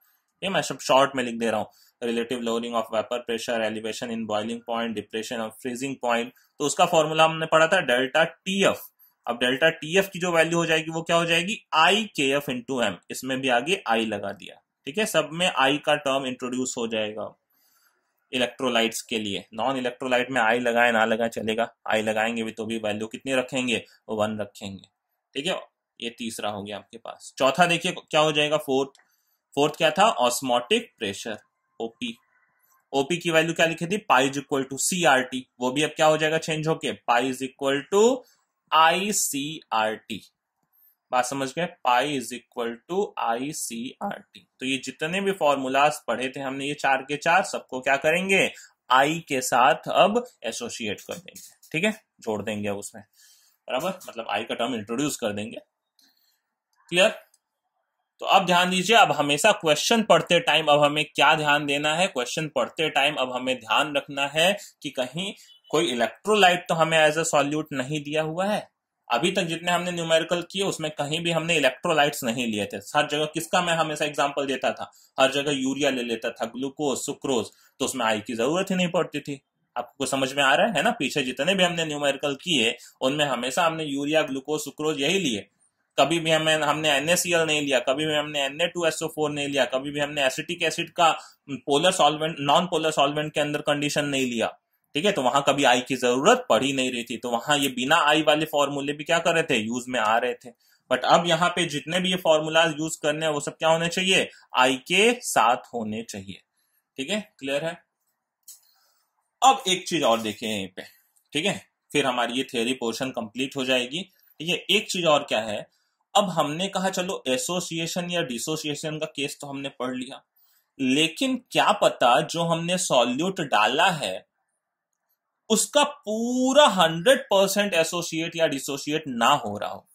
ये मैं सब शॉर्ट में लिख दे रहा हूँ relative lowering of vapour pressure elevation in boiling point depression of freezing point तो उसका फॉर्मूला हमने पढ़ा था डेल्टा टी एफ अब डेल्टा टी एफ की जो वैल्यू हो जाएगी वो क्या हो जाएगी आई के एफ इंटू एम इसमें भी आगे आई लगा दिया ठीक है सब में आई का टर्म इंट्रोड्यूस हो जाएगा इलेक्ट्रोलाइट्स के लिए नॉन इलेक्ट्रोलाइट में आई लगाए ना लगाए चलेगा आई लगाएंगे भी तो भी वैल्यू कितनी रखेंगे वो वन रखेंगे ठीक है ये तीसरा हो गया आपके पास चौथा देखिए क्या हो जाएगा फोर्थ फोर्थ क्या था ऑस्मोटिक प्रेशर ओपी ओपी की वैल्यू क्या लिखी थी pi is equal to C R T वो भी अब क्या हो जाएगा चेंज होके pi is equal to I C R T बात समझ गए pi is equal to I C R T तो ये जितने भी फॉर्मूलाज पढ़े थे हमने ये चार के चार सबको क्या करेंगे आई के साथ अब एसोसिएट कर देंगे ठीक है जोड़ देंगे अब उसमें बराबर मतलब आई का टर्म इंट्रोड्यूस कर देंगे क्लियर तो अब ध्यान दीजिए अब हमेशा क्वेश्चन पढ़ते टाइम अब हमें क्या ध्यान देना है क्वेश्चन पढ़ते टाइम अब हमें ध्यान रखना है कि कहीं कोई इलेक्ट्रोलाइट तो हमें एज अ सॉल्यूट नहीं दिया हुआ है अभी तक जितने हमने न्यूमेरिकल किए उसमें कहीं भी हमने इलेक्ट्रोलाइट्स नहीं लिए थे हर जगह किसका मैं हमेशा एग्जाम्पल देता था हर जगह यूरिया ले लेता था ग्लूकोज सुक्रोज तो उसमें आई की जरूरत ही नहीं पड़ती थी आपको समझ में आ रहा है ना पीछे जितने भी हमने न्यूमेरिकल किए उनमें हमेशा हमने यूरिया ग्लूकोज सुक्रोज यही लिए कभी भी हमें हमने एनएसएल नहीं लिया कभी भी हमने एन नहीं लिया कभी भी हमने एसिटिक एसिड का polar solvent non polar solvent के अंदर कंडीशन नहीं लिया ठीक है तो वहां कभी आई की जरूरत पड़ी नहीं रही थी तो वहां ये बिना आई वाले फॉर्मूले भी क्या कर रहे थे यूज में आ रहे थे बट अब यहाँ पे जितने भी ये फॉर्मूलाज यूज करने हैं वो सब क्या होने चाहिए आई के साथ होने चाहिए ठीक है क्लियर है अब एक चीज और देखिए यहीं पे ठीक है फिर हमारी ये थियोरी पोर्शन कंप्लीट हो जाएगी ठीक है एक चीज और क्या है अब हमने कहा चलो एसोसिएशन या डिसोसिएशन का केस तो हमने पढ़ लिया लेकिन क्या पता जो हमने सॉल्यूट डाला है उसका पूरा हंड्रेड परसेंट एसोसिएट या डिसोसिएट ना हो रहा हो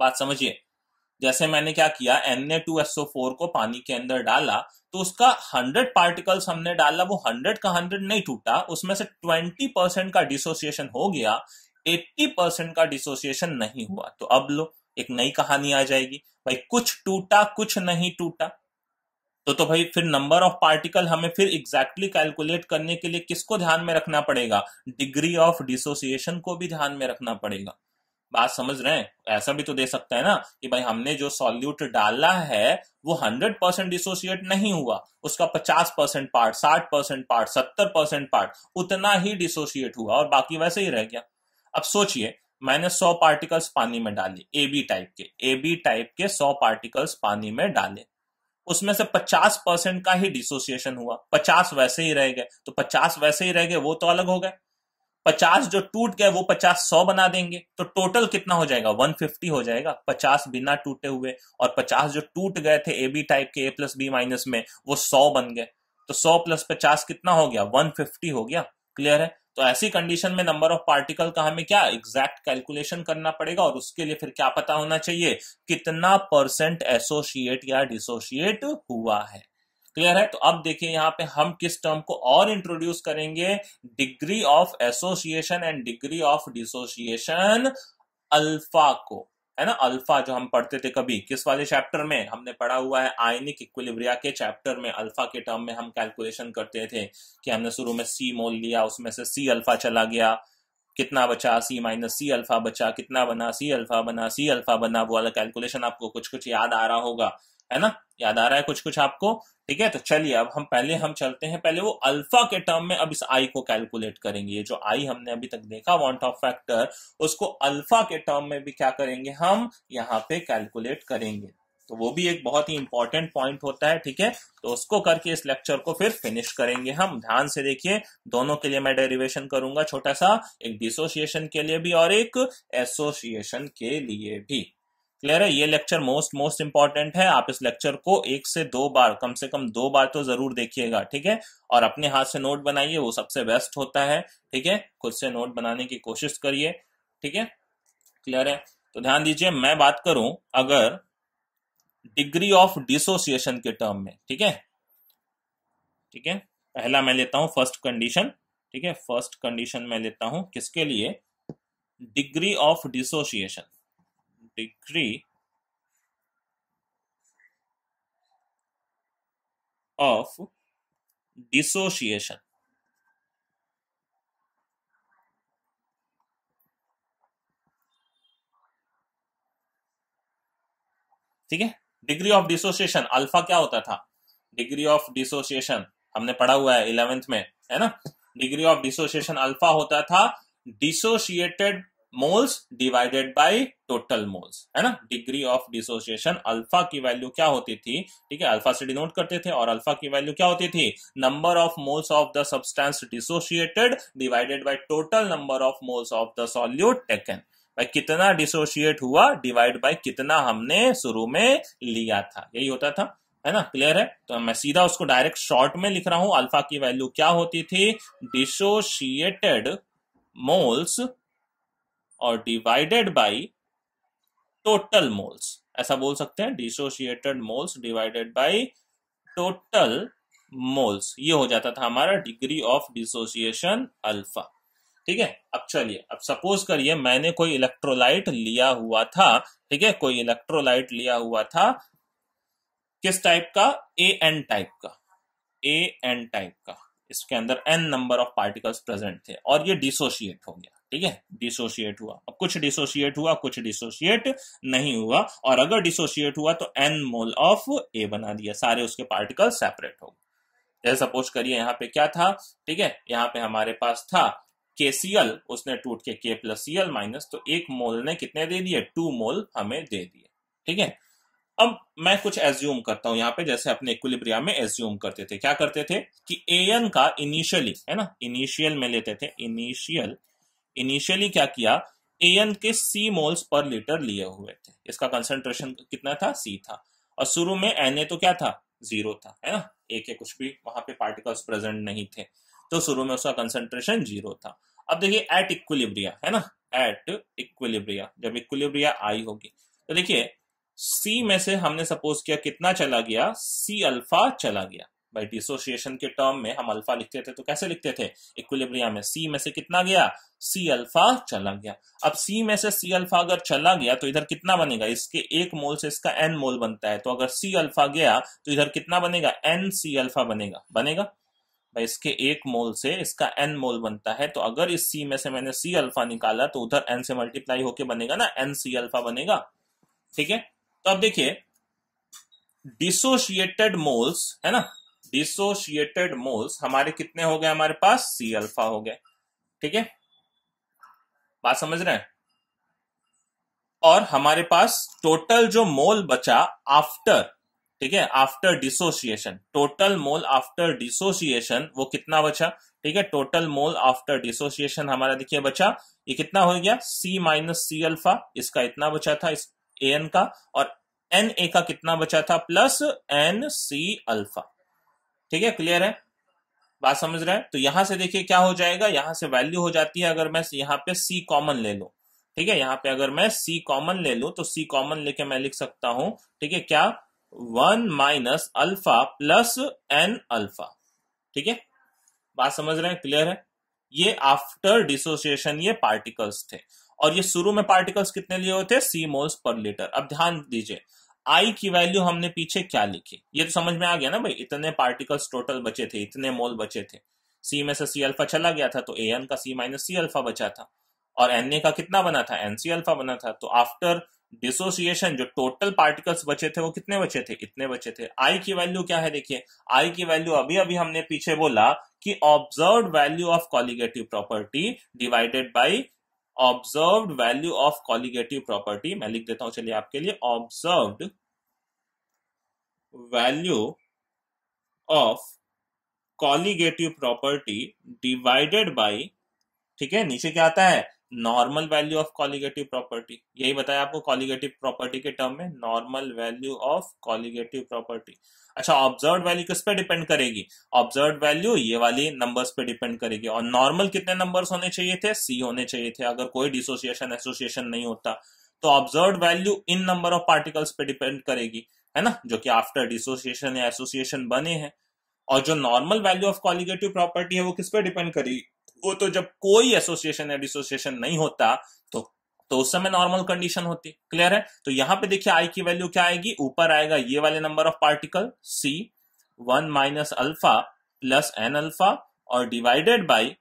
बात समझिए जैसे मैंने क्या किया Na2SO4 को पानी के अंदर डाला तो उसका 100 पार्टिकल्स हमने डाला वो 100 का 100 नहीं टूटा उसमें से 20 परसेंट का डिसोसिएशन हो गया 80 परसेंट का डिसोसिएशन नहीं हुआ तो अब लो एक नई कहानी आ जाएगी भाई कुछ टूटा कुछ नहीं टूटा तो तो भाई फिर नंबर ऑफ पार्टिकल हमें फिर एग्जैक्टली exactly कैलकुलेट करने के लिए किसको ध्यान में रखना पड़ेगा डिग्री ऑफ डिसोसिएशन को भी ध्यान में रखना पड़ेगा बात समझ रहे हैं ऐसा भी तो दे सकते हैं ना कि भाई हमने जो सॉल्यूट डाला है वो हंड्रेड परसेंट डिसोसिएट नहीं हुआ उसका पचास परसेंट पार्ट साठ परसेंट पार्ट सत्तर परसेंट पार्ट उतना ही डिसोसिएट हुआ और बाकी वैसे ही रह गया अब सोचिए मैंने सौ पार्टिकल्स पानी में डाले ए बी टाइप के ए बी टाइप के सौ पार्टिकल्स पानी में डाले उसमें से 50 परसेंट का ही डिसोसिएशन हुआ 50 वैसे ही रह गए तो 50 वैसे ही रह गए वो तो अलग हो गए 50 जो टूट गए वो 50 100 बना देंगे तो टोटल कितना हो जाएगा 150 हो जाएगा 50 बिना टूटे हुए और 50 जो टूट गए थे ए बी टाइप के ए प्लस बी माइनस में वो 100 बन गए तो 100 प्लस पचास कितना हो गया 150 हो गया क्लियर है तो ऐसी कंडीशन में नंबर ऑफ पार्टिकल का हमें क्या एग्जैक्ट कैलकुलेशन करना पड़ेगा और उसके लिए फिर क्या पता होना चाहिए कितना परसेंट एसोशिएट या डिसोशिएट हुआ है क्लियर है तो अब देखिए यहां पे हम किस टर्म को और इंट्रोड्यूस करेंगे degree of association and degree of dissociation alpha को है ना अल्फा जो हम पढ़ते थे कभी किस वाले चैप्टर में हमने पढ़ा हुआ है आयनिक इक्विलिब्रिया के चैप्टर में अल्फा के टर्म में हम कैलकुलेशन करते थे कि हमने शुरू में सी मोल लिया उसमें से सी अल्फा चला गया कितना बचा सी माइनस सी अल्फा बचा कितना बना सी अल्फा बना सी अल्फा बना वो वाला कैलकुलेशन आपको कुछ कुछ याद आ रहा होगा है ना याद आ रहा है कुछ कुछ आपको ठीक है तो चलिए अब हम पहले हम चलते हैं पहले वो अल्फा के टर्म में अब इस आई को कैलकुलेट करेंगे ये जो आई हमने अभी तक देखा वॉन्ट ऑफ फैक्टर उसको अल्फा के टर्म में भी क्या करेंगे हम यहाँ पे कैलकुलेट करेंगे तो वो भी एक बहुत ही इंपॉर्टेंट पॉइंट होता है ठीक है तो उसको करके इस लेक्चर को फिर फिनिश करेंगे हम ध्यान से देखिए दोनों के लिए मैं डेरिवेशन करूंगा छोटा सा एक डिसोसिएशन के लिए भी और एक एसोसिएशन के लिए भी क्लियर है ये लेक्चर मोस्ट मोस्ट इंपॉर्टेंट है आप इस लेक्चर को एक से दो बार कम से कम दो बार तो जरूर देखिएगा ठीक है और अपने हाथ से नोट बनाइए वो सबसे बेस्ट होता है ठीक है खुद से नोट बनाने की कोशिश करिए ठीक है क्लियर है तो ध्यान दीजिए मैं बात करूं अगर डिग्री ऑफ डिसोसिएशन के टर्म में ठीक है ठीक है पहला मैं लेता हूं फर्स्ट कंडीशन ठीक है फर्स्ट कंडीशन मैं लेता हूं किसके लिए degree of dissociation degree of dissociation. ठीक है डिग्री ऑफ डिसोसिएशन अल्फा क्या होता था डिग्री ऑफ डिसोसिएशन हमने पढ़ा हुआ है इलेवेंथ में है ना डिग्री ऑफ डिसोसिएशन अल्फा होता था dissociated moles divided by total moles है ना डिग्री ऑफ डिसोसिएशन अल्फा की वैल्यू क्या होती थी ठीक है अल्फा से डिनोट करते थे और अल्फा की वैल्यू क्या होती थी number of moles of the substance dissociated divided by total number of moles of the solute taken भाई कितना डिसोशिएट हुआ डिवाइड बाय कितना हमने शुरू में लिया था यही होता था है ना क्लियर है तो मैं सीधा उसको डायरेक्ट शॉर्ट में लिख रहा हूं अल्फा की वैल्यू क्या होती थी डिसोशिएटेड मोल्स और डिवाइडेड बाई टोटल मोल्स ऐसा बोल सकते हैं dissociated moles divided by total moles ये हो जाता था हमारा डिग्री ऑफ डिसोसिएशन अल्फा ठीक है अब चलिए अब सपोज करिए मैंने कोई इलेक्ट्रोलाइट लिया हुआ था ठीक है कोई इलेक्ट्रोलाइट लिया हुआ था किस टाइप का ए एन टाइप का ए एन टाइप का इसके अंदर N number of particles present थे और ये डिसोशिएट हो गया ठीक है डिसोशिएट हुआ अब कुछ डिसोसिएट हुआ कुछ डिसोशिएट नहीं हुआ और अगर डिसोसिएट हुआ तो एन मोल ऑफ ए बना दिया सारे उसके पार्टिकल सेपरेट हो गए जैसे सपोज करिए यहाँ पे क्या था ठीक है यहाँ पे हमारे पास था के सी एल उसने टूट के के प्लस सी एल माइनस तो एक मोल ने कितने दे दिए टू मोल हमें दे दिए ठीक है अब मैं कुछ एज्यूम करता हूं यहाँ पे जैसे अपने इक्विलिब्रिया में एज्यूम करते थे क्या करते थे कि ए एन का इनिशियली है ना इनिशियल में लेते थे इनिशियल इनिशियली क्या किया ए एन के सी मोल्स पर लीटर लिए हुए थे इसका कंसेंट्रेशन कितना था सी था और शुरू में एन ए तो क्या था जीरो था है ना ए के कुछ भी वहां पे पार्टिकल्स प्रेजेंट नहीं थे तो शुरू में उसका कंसेंट्रेशन जीरो था अब देखिए एट इक्विलिब्रिया है ना एट इक्विलिब्रिया जब इक्विलिब्रिया आई होगी तो देखिए सी में से हमने सपोज किया कितना चला गया सी अल्फा चला गया भाई डिसोसिएशन के टर्म में हम अल्फा लिखते थे तो कैसे लिखते थे इक्विलिब्रिया में सी में से कितना गया सी अल्फा चला गया अब सी में से सी अल्फा अगर चला गया तो इधर कितना बनेगा इसके एक मोल से इसका एन मोल बनता है तो अगर सी अल्फा गया तो इधर कितना बनेगा एन सी अल्फा बनेगा बनेगा भाई इसके एक मोल से इसका एन मोल बनता है तो अगर इस सी में से मैंने सी अल्फा निकाला तो उधर एन से मल्टीप्लाई होके बनेगा ना एन सी अल्फा बनेगा ठीक है तो अब देखिए डिसोशिएटेड मोल्स है ना डिसोशिएटेड मोल्स हमारे कितने हो गए हमारे पास सी अल्फा हो गए ठीक है बात समझ रहे हैं और हमारे पास टोटल जो मोल बचा आफ्टर ठीक है after dissociation total mole after dissociation वो कितना बचा ठीक है टोटल मोल आफ्टर डिसोसिएशन हमारा देखिए बचा ये कितना हो गया सी माइनस सी अल्फा इसका इतना बचा था इस एन का और एन ए का कितना बचा था प्लस एन सी अल्फा ठीक है क्लियर है बात समझ रहे हैं तो यहां से देखिए क्या हो जाएगा यहां से वैल्यू हो जाती है अगर मैं यहाँ पे सी कॉमन ले लू ठीक है यहाँ पे अगर मैं सी कॉमन ले लू तो सी कॉमन लेके मैं लिख सकता हूं ठीक है क्या one minus alpha plus N alpha ठीक है बात समझ रहे हैं क्लियर है ये आफ्टर डिसोसिएशन ये पार्टिकल्स थे और ये शुरू में पार्टिकल्स कितने लिए होते सी मोल्स पर लीटर अब ध्यान दीजिए आई की वैल्यू हमने पीछे क्या लिखी ये तो समझ में आ गया ना भाई इतने पार्टिकल्स टोटल बचे थे इतने मोल बचे थे सी में से सी अल्फा चला गया था तो ए एन का सी माइनस सी अल्फा बचा था और एन ए का कितना बना था एन सी अल्फा बना था तो आफ्टर डिसोसिएशन जो टोटल पार्टिकल्स बचे थे वो कितने बचे थे इतने बचे थे आई की वैल्यू क्या है देखिए आई की वैल्यू अभी अभी हमने पीछे बोला कि observe value of colligative property divided by observed value of colligative property मैं लिख देता हूं चलिए आपके लिए observed value of colligative property divided by ठीक है नीचे क्या आता है normal value of colligative property यही बताया आपको कॉलिगेटिव प्रॉपर्टी के टर्म में normal value of colligative property अच्छा ऑब्जर्व वैल्यू किस पे डिपेंड करेगी ऑब्जर्व वैल्यू ये वाली नंबर्स पे डिपेंड करेगी और नॉर्मल कितने नंबर्स होने चाहिए थे सी होने चाहिए थे अगर कोई डिसोसिएशन एसोसिएशन नहीं होता तो ऑब्जर्व वैल्यू इन नंबर ऑफ पार्टिकल्स पे डिपेंड करेगी है ना जो कि आफ्टर डिसोसिएशन या एसोसिएशन बने हैं और जो normal value of colligative property है वो किस पे डिपेंड करेगी वो तो जब कोई एसोसिएशन या डिसोसिएशन नहीं होता तो तो उस समय नॉर्मल कंडीशन होती क्लियर है तो यहां पे देखिए आई की वैल्यू क्या आएगी ऊपर आएगा ये वाले number of particle C one minus alpha plus N alpha और डिवाइडेड बाई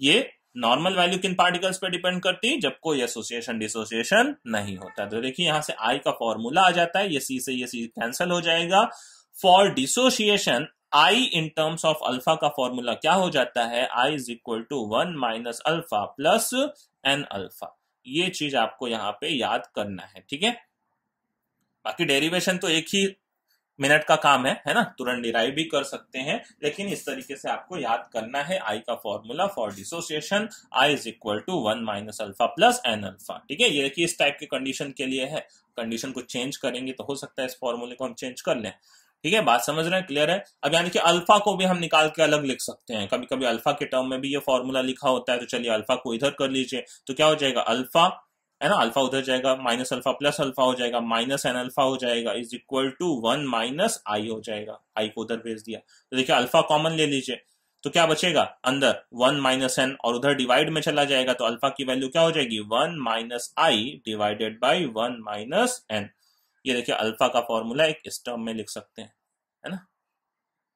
ये नॉर्मल वैल्यू किन पार्टिकल्स पे डिपेंड करती है जब कोई एसोसिएशन डिसोसिएशन नहीं होता तो देखिए यहां से आई का फॉर्मूला आ जाता है ये सी से ये सी कैंसिल हो जाएगा for dissociation i in terms of alpha का फॉर्मूला क्या हो जाता है i is equal to one minus alpha plus N alpha ये चीज आपको यहां पे याद करना है ठीक है बाकी डेरिवेशन तो एक ही मिनट का काम है है ना तुरंत डिराइव भी कर सकते हैं लेकिन इस तरीके से आपको याद करना है आई का formula for dissociation i is equal to one minus alpha plus N alpha ठीक है ये देखिए इस टाइप के कंडीशन के लिए है कंडीशन को चेंज करेंगे तो हो सकता है इस फॉर्मूले को हम चेंज कर लें ठीक है बात समझ रहे हैं क्लियर है अब यानी कि अल्फा को भी हम निकाल के अलग लिख सकते हैं कभी कभी अल्फा के टर्म में भी ये फॉर्मूला लिखा होता है तो चलिए अल्फा को इधर कर लीजिए तो क्या हो जाएगा अल्फा है ना अल्फा उधर जाएगा माइनस अल्फा प्लस अल्फा हो जाएगा माइनस एन अल्फा हो जाएगा is equal to one minus i हो जाएगा आई को उधर भेज दिया तो देखिए अल्फा कॉमन ले लीजिए तो क्या बचेगा अंदर वन माइनस एन और उधर डिवाइड में चला जाएगा तो अल्फा की वैल्यू क्या हो जाएगी one minus i divided by one minus N ये देखिए अल्फा का फॉर्मूला एक इस टर्म में लिख सकते हैं है ना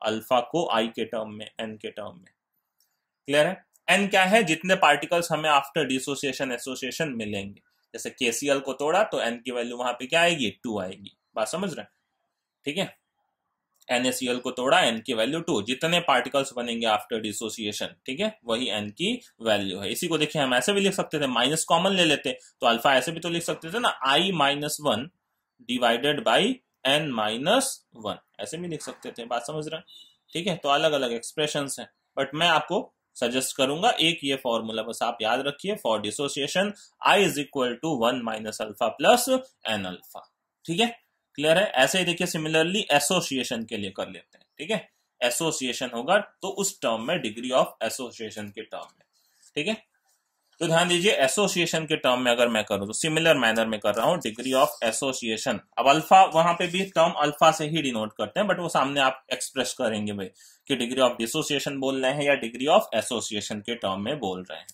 अल्फा को आई के टर्म में एन के टर्म में क्लियर है एन क्या है जितने पार्टिकल्स हमें आफ्टर डिसोसिएशन एसोसिएशन मिलेंगे जैसे केसीएल को तोड़ा तो एन की वैल्यू वहां पे क्या आएगी टू आएगी बात समझ रहे ठीक है एनएसीएल को तोड़ा एन की वैल्यू टू जितने पार्टिकल्स बनेंगे आफ्टर डिसोसिएशन ठीक है वही एन की वैल्यू है इसी को देखिए हम ऐसे भी लिख सकते थे माइनस कॉमन ले लेते तो अल्फा ऐसे भी तो लिख सकते थे ना i minus one divided by N minus one ऐसे भी लिख सकते थे बात समझ रहे ठीक है तो अलग अलग एक्सप्रेशन है बट मैं आपको सजेस्ट करूंगा एक ये फॉर्मूला बस आप याद रखिए for dissociation i is equal to one minus alpha plus N alpha ठीक है क्लियर है ऐसे ही देखिए सिमिलरली एसोसिएशन के लिए कर लेते हैं ठीक है एसोसिएशन होगा तो उस टर्म में डिग्री ऑफ एसोसिएशन के टर्म में ठीक है तो ध्यान दीजिए एसोसिएशन के टर्म में अगर मैं करूं तो सिमिलर मैनर में कर रहा हूं डिग्री ऑफ एसोसिएशन अब अल्फा वहां पे भी टर्म अल्फा से ही डिनोट करते हैं बट वो सामने आप एक्सप्रेस करेंगे भाई कि डिग्री ऑफ डिसोसिएशन बोल रहे हैं या डिग्री ऑफ एसोसिएशन के टर्म में बोल रहे हैं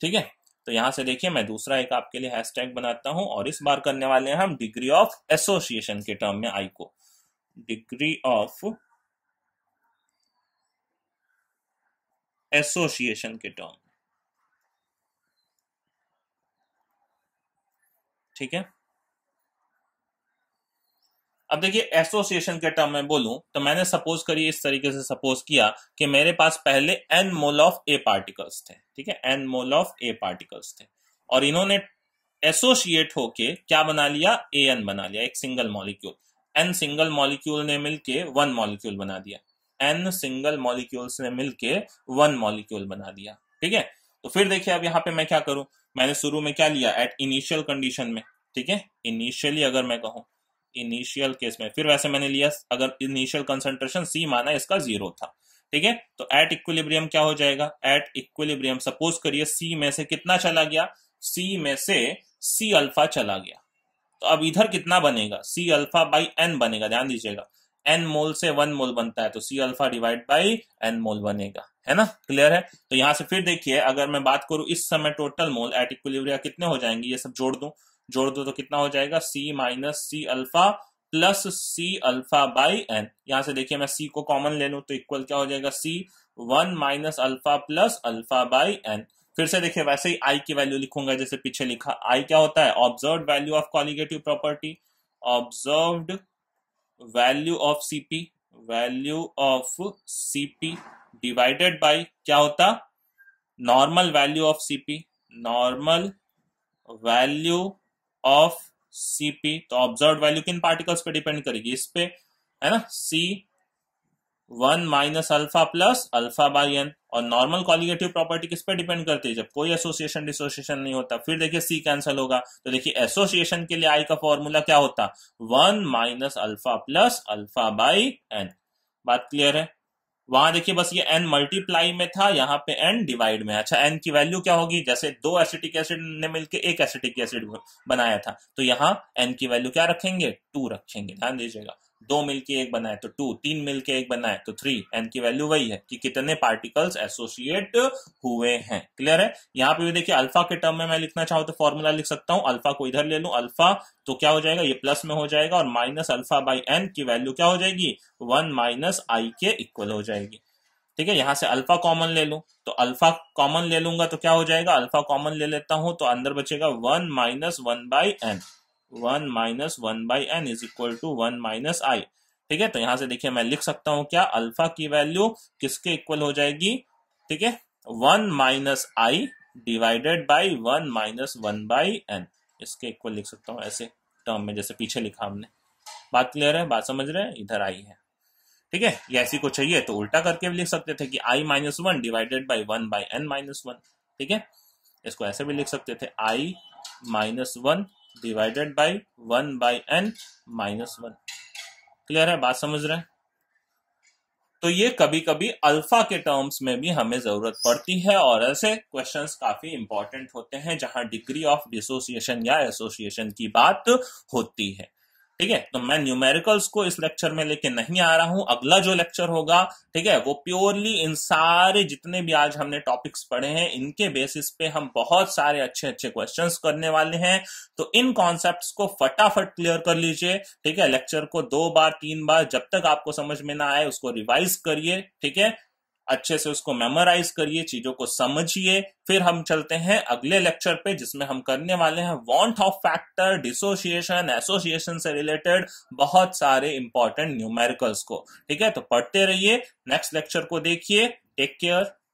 ठीक है तो यहां से देखिए मैं दूसरा एक आपके लिए हैश बनाता हूं और इस बार करने वाले हैं हम डिग्री ऑफ एसोसिएशन के टर्म में आई को डिग्री ऑफ एसोसिएशन के टर्म ठीक है अब देखिए एसोसिएशन के टर्म में बोलूं तो मैंने सपोज करिए इस तरीके से सपोज किया कि मेरे पास पहले N mole of A particles थे ठीक है N mole of A particles थे और इन्होंने एसोसिएट होके क्या बना लिया ए एन बना लिया एक single molecule N single molecule ने मिलके वन मॉलिक्यूल बना दिया एन सिंगल मॉलिक्यूल्स ने मिलके वन मॉलिक्यूल बना दिया ठीक है तो फिर देखिए अब यहाँ पे मैं क्या करूं मैंने शुरू में क्या लिया एट इनिशियल कंडीशन में ठीक है इनिशियली अगर मैं कहूं इनिशियल केस में फिर वैसे मैंने लिया अगर इनिशियल कंसेंट्रेशन सी माना इसका जीरो था ठीक है तो एट इक्विलिब्रियम क्या हो जाएगा एट इक्विलिब्रियम सपोज करिए सी में से कितना चला गया सी में से सी अल्फा चला गया तो अब इधर कितना बनेगा सी अल्फा बाई एन बनेगा ध्यान दीजिएगा एन मोल से वन मोल बनता है तो C alpha divide by N mole बनेगा है ना क्लियर है तो यहां से फिर देखिए अगर मैं बात करूं इस समय टोटल मोल एट इक्विलिब्रिया कितने हो जाएंगे ये सब जोड़ दू जोड़ दो तो कितना हो जाएगा C minus C alpha plus C alpha by N यहां से देखिए मैं सी को कॉमन ले लू तो इक्वल क्या हो जाएगा C one minus alpha plus alpha by N फिर से देखिए वैसे ही आई की वैल्यू लिखूंगा जैसे पीछे लिखा आई क्या होता है observe value of colligative property observe value of CP value of CP divided by क्या होता normal value of CP normal value of CP तो ऑब्जर्व वैल्यू किन पार्टिकल्स पे डिपेंड करेगी इस पे है ना C one minus alpha plus alpha by N और नॉर्मल क्वालिगेटिव प्रॉपर्टी किस पर डिपेंड करती है जब कोई एसोसिएशन डिसोसिएशन नहीं होता फिर देखिए सी कैंसिल होगा तो देखिए एसोसिएशन के लिए आई का फॉर्मूला क्या होता one minus alpha plus alpha by N बात क्लियर है वहां देखिए बस ये एन मल्टीप्लाई में था यहाँ पे एन डिवाइड में अच्छा एन की वैल्यू क्या होगी जैसे दो एसिटिक एसिड ने मिलकर एक एसिटिक एसिड बनाया था तो यहाँ एन की वैल्यू क्या रखेंगे टू रखेंगे ध्यान दीजिएगा दो मिल के एक बना है तो टू तीन मिल के एक बना है तो थ्री एन की वैल्यू वही है कि कितने पार्टिकल्स एसोसिएट हुए हैं क्लियर है यहाँ पे भी देखिए अल्फा के टर्म में मैं लिखना चाहूँ तो फॉर्मूला लिख सकता हूँ अल्फा को इधर ले लू अल्फा तो क्या हो जाएगा ये प्लस में हो जाएगा और माइनस अल्फा बाई एन की वैल्यू क्या हो जाएगी वन माइनस आई के इक्वल हो जाएगी ठीक है यहां से अल्फा कॉमन ले लू तो अल्फा कॉमन ले लूंगा तो क्या हो जाएगा अल्फा कॉमन ले लेता हूं तो अंदर बचेगा one minus one by N one minus one by N is equal to one minus i ठीक है तो यहां से देखिए मैं लिख सकता हूं क्या अल्फा की वैल्यू किसके इक्वल हो जाएगी ठीक है one minus i divided by one minus one by N इसके इक्वल लिख सकता हूँ ऐसे टर्म में जैसे पीछे लिखा हमने बात क्लियर है बात समझ रहे हैं इधर आई है ठीक है ये ऐसी को चाहिए तो उल्टा करके भी लिख सकते थे कि i minus one divided by one by N minus one ठीक है इसको ऐसे भी लिख सकते थे i minus one divided by one by N minus one clear है बात समझ रहे हैं तो ये कभी कभी अल्फा के टर्म्स में भी हमें जरूरत पड़ती है और ऐसे क्वेश्चंस काफी इंपॉर्टेंट होते हैं जहां डिग्री ऑफ डिसोसिएशन या एसोसिएशन की बात होती है ठीक है तो मैं न्यूमेरिकल्स को इस लेक्चर में लेके नहीं आ रहा हूं अगला जो लेक्चर होगा ठीक है वो प्योरली इन सारे जितने भी आज हमने टॉपिक्स पढ़े हैं इनके बेसिस पे हम बहुत सारे अच्छे अच्छे क्वेश्चंस करने वाले हैं तो इन कॉन्सेप्ट्स को फटाफट क्लियर कर लीजिए ठीक है लेक्चर को दो बार तीन बार जब तक आपको समझ में ना आए उसको रिवाइज करिए ठीक है अच्छे से उसको मेमोराइज करिए चीजों को समझिए फिर हम चलते हैं अगले लेक्चर पे जिसमें हम करने वाले हैं van't Hoff factor dissociation association से रिलेटेड बहुत सारे इंपॉर्टेंट न्यूमेरिकल्स को ठीक है तो पढ़ते रहिए नेक्स्ट लेक्चर को देखिए टेक केयर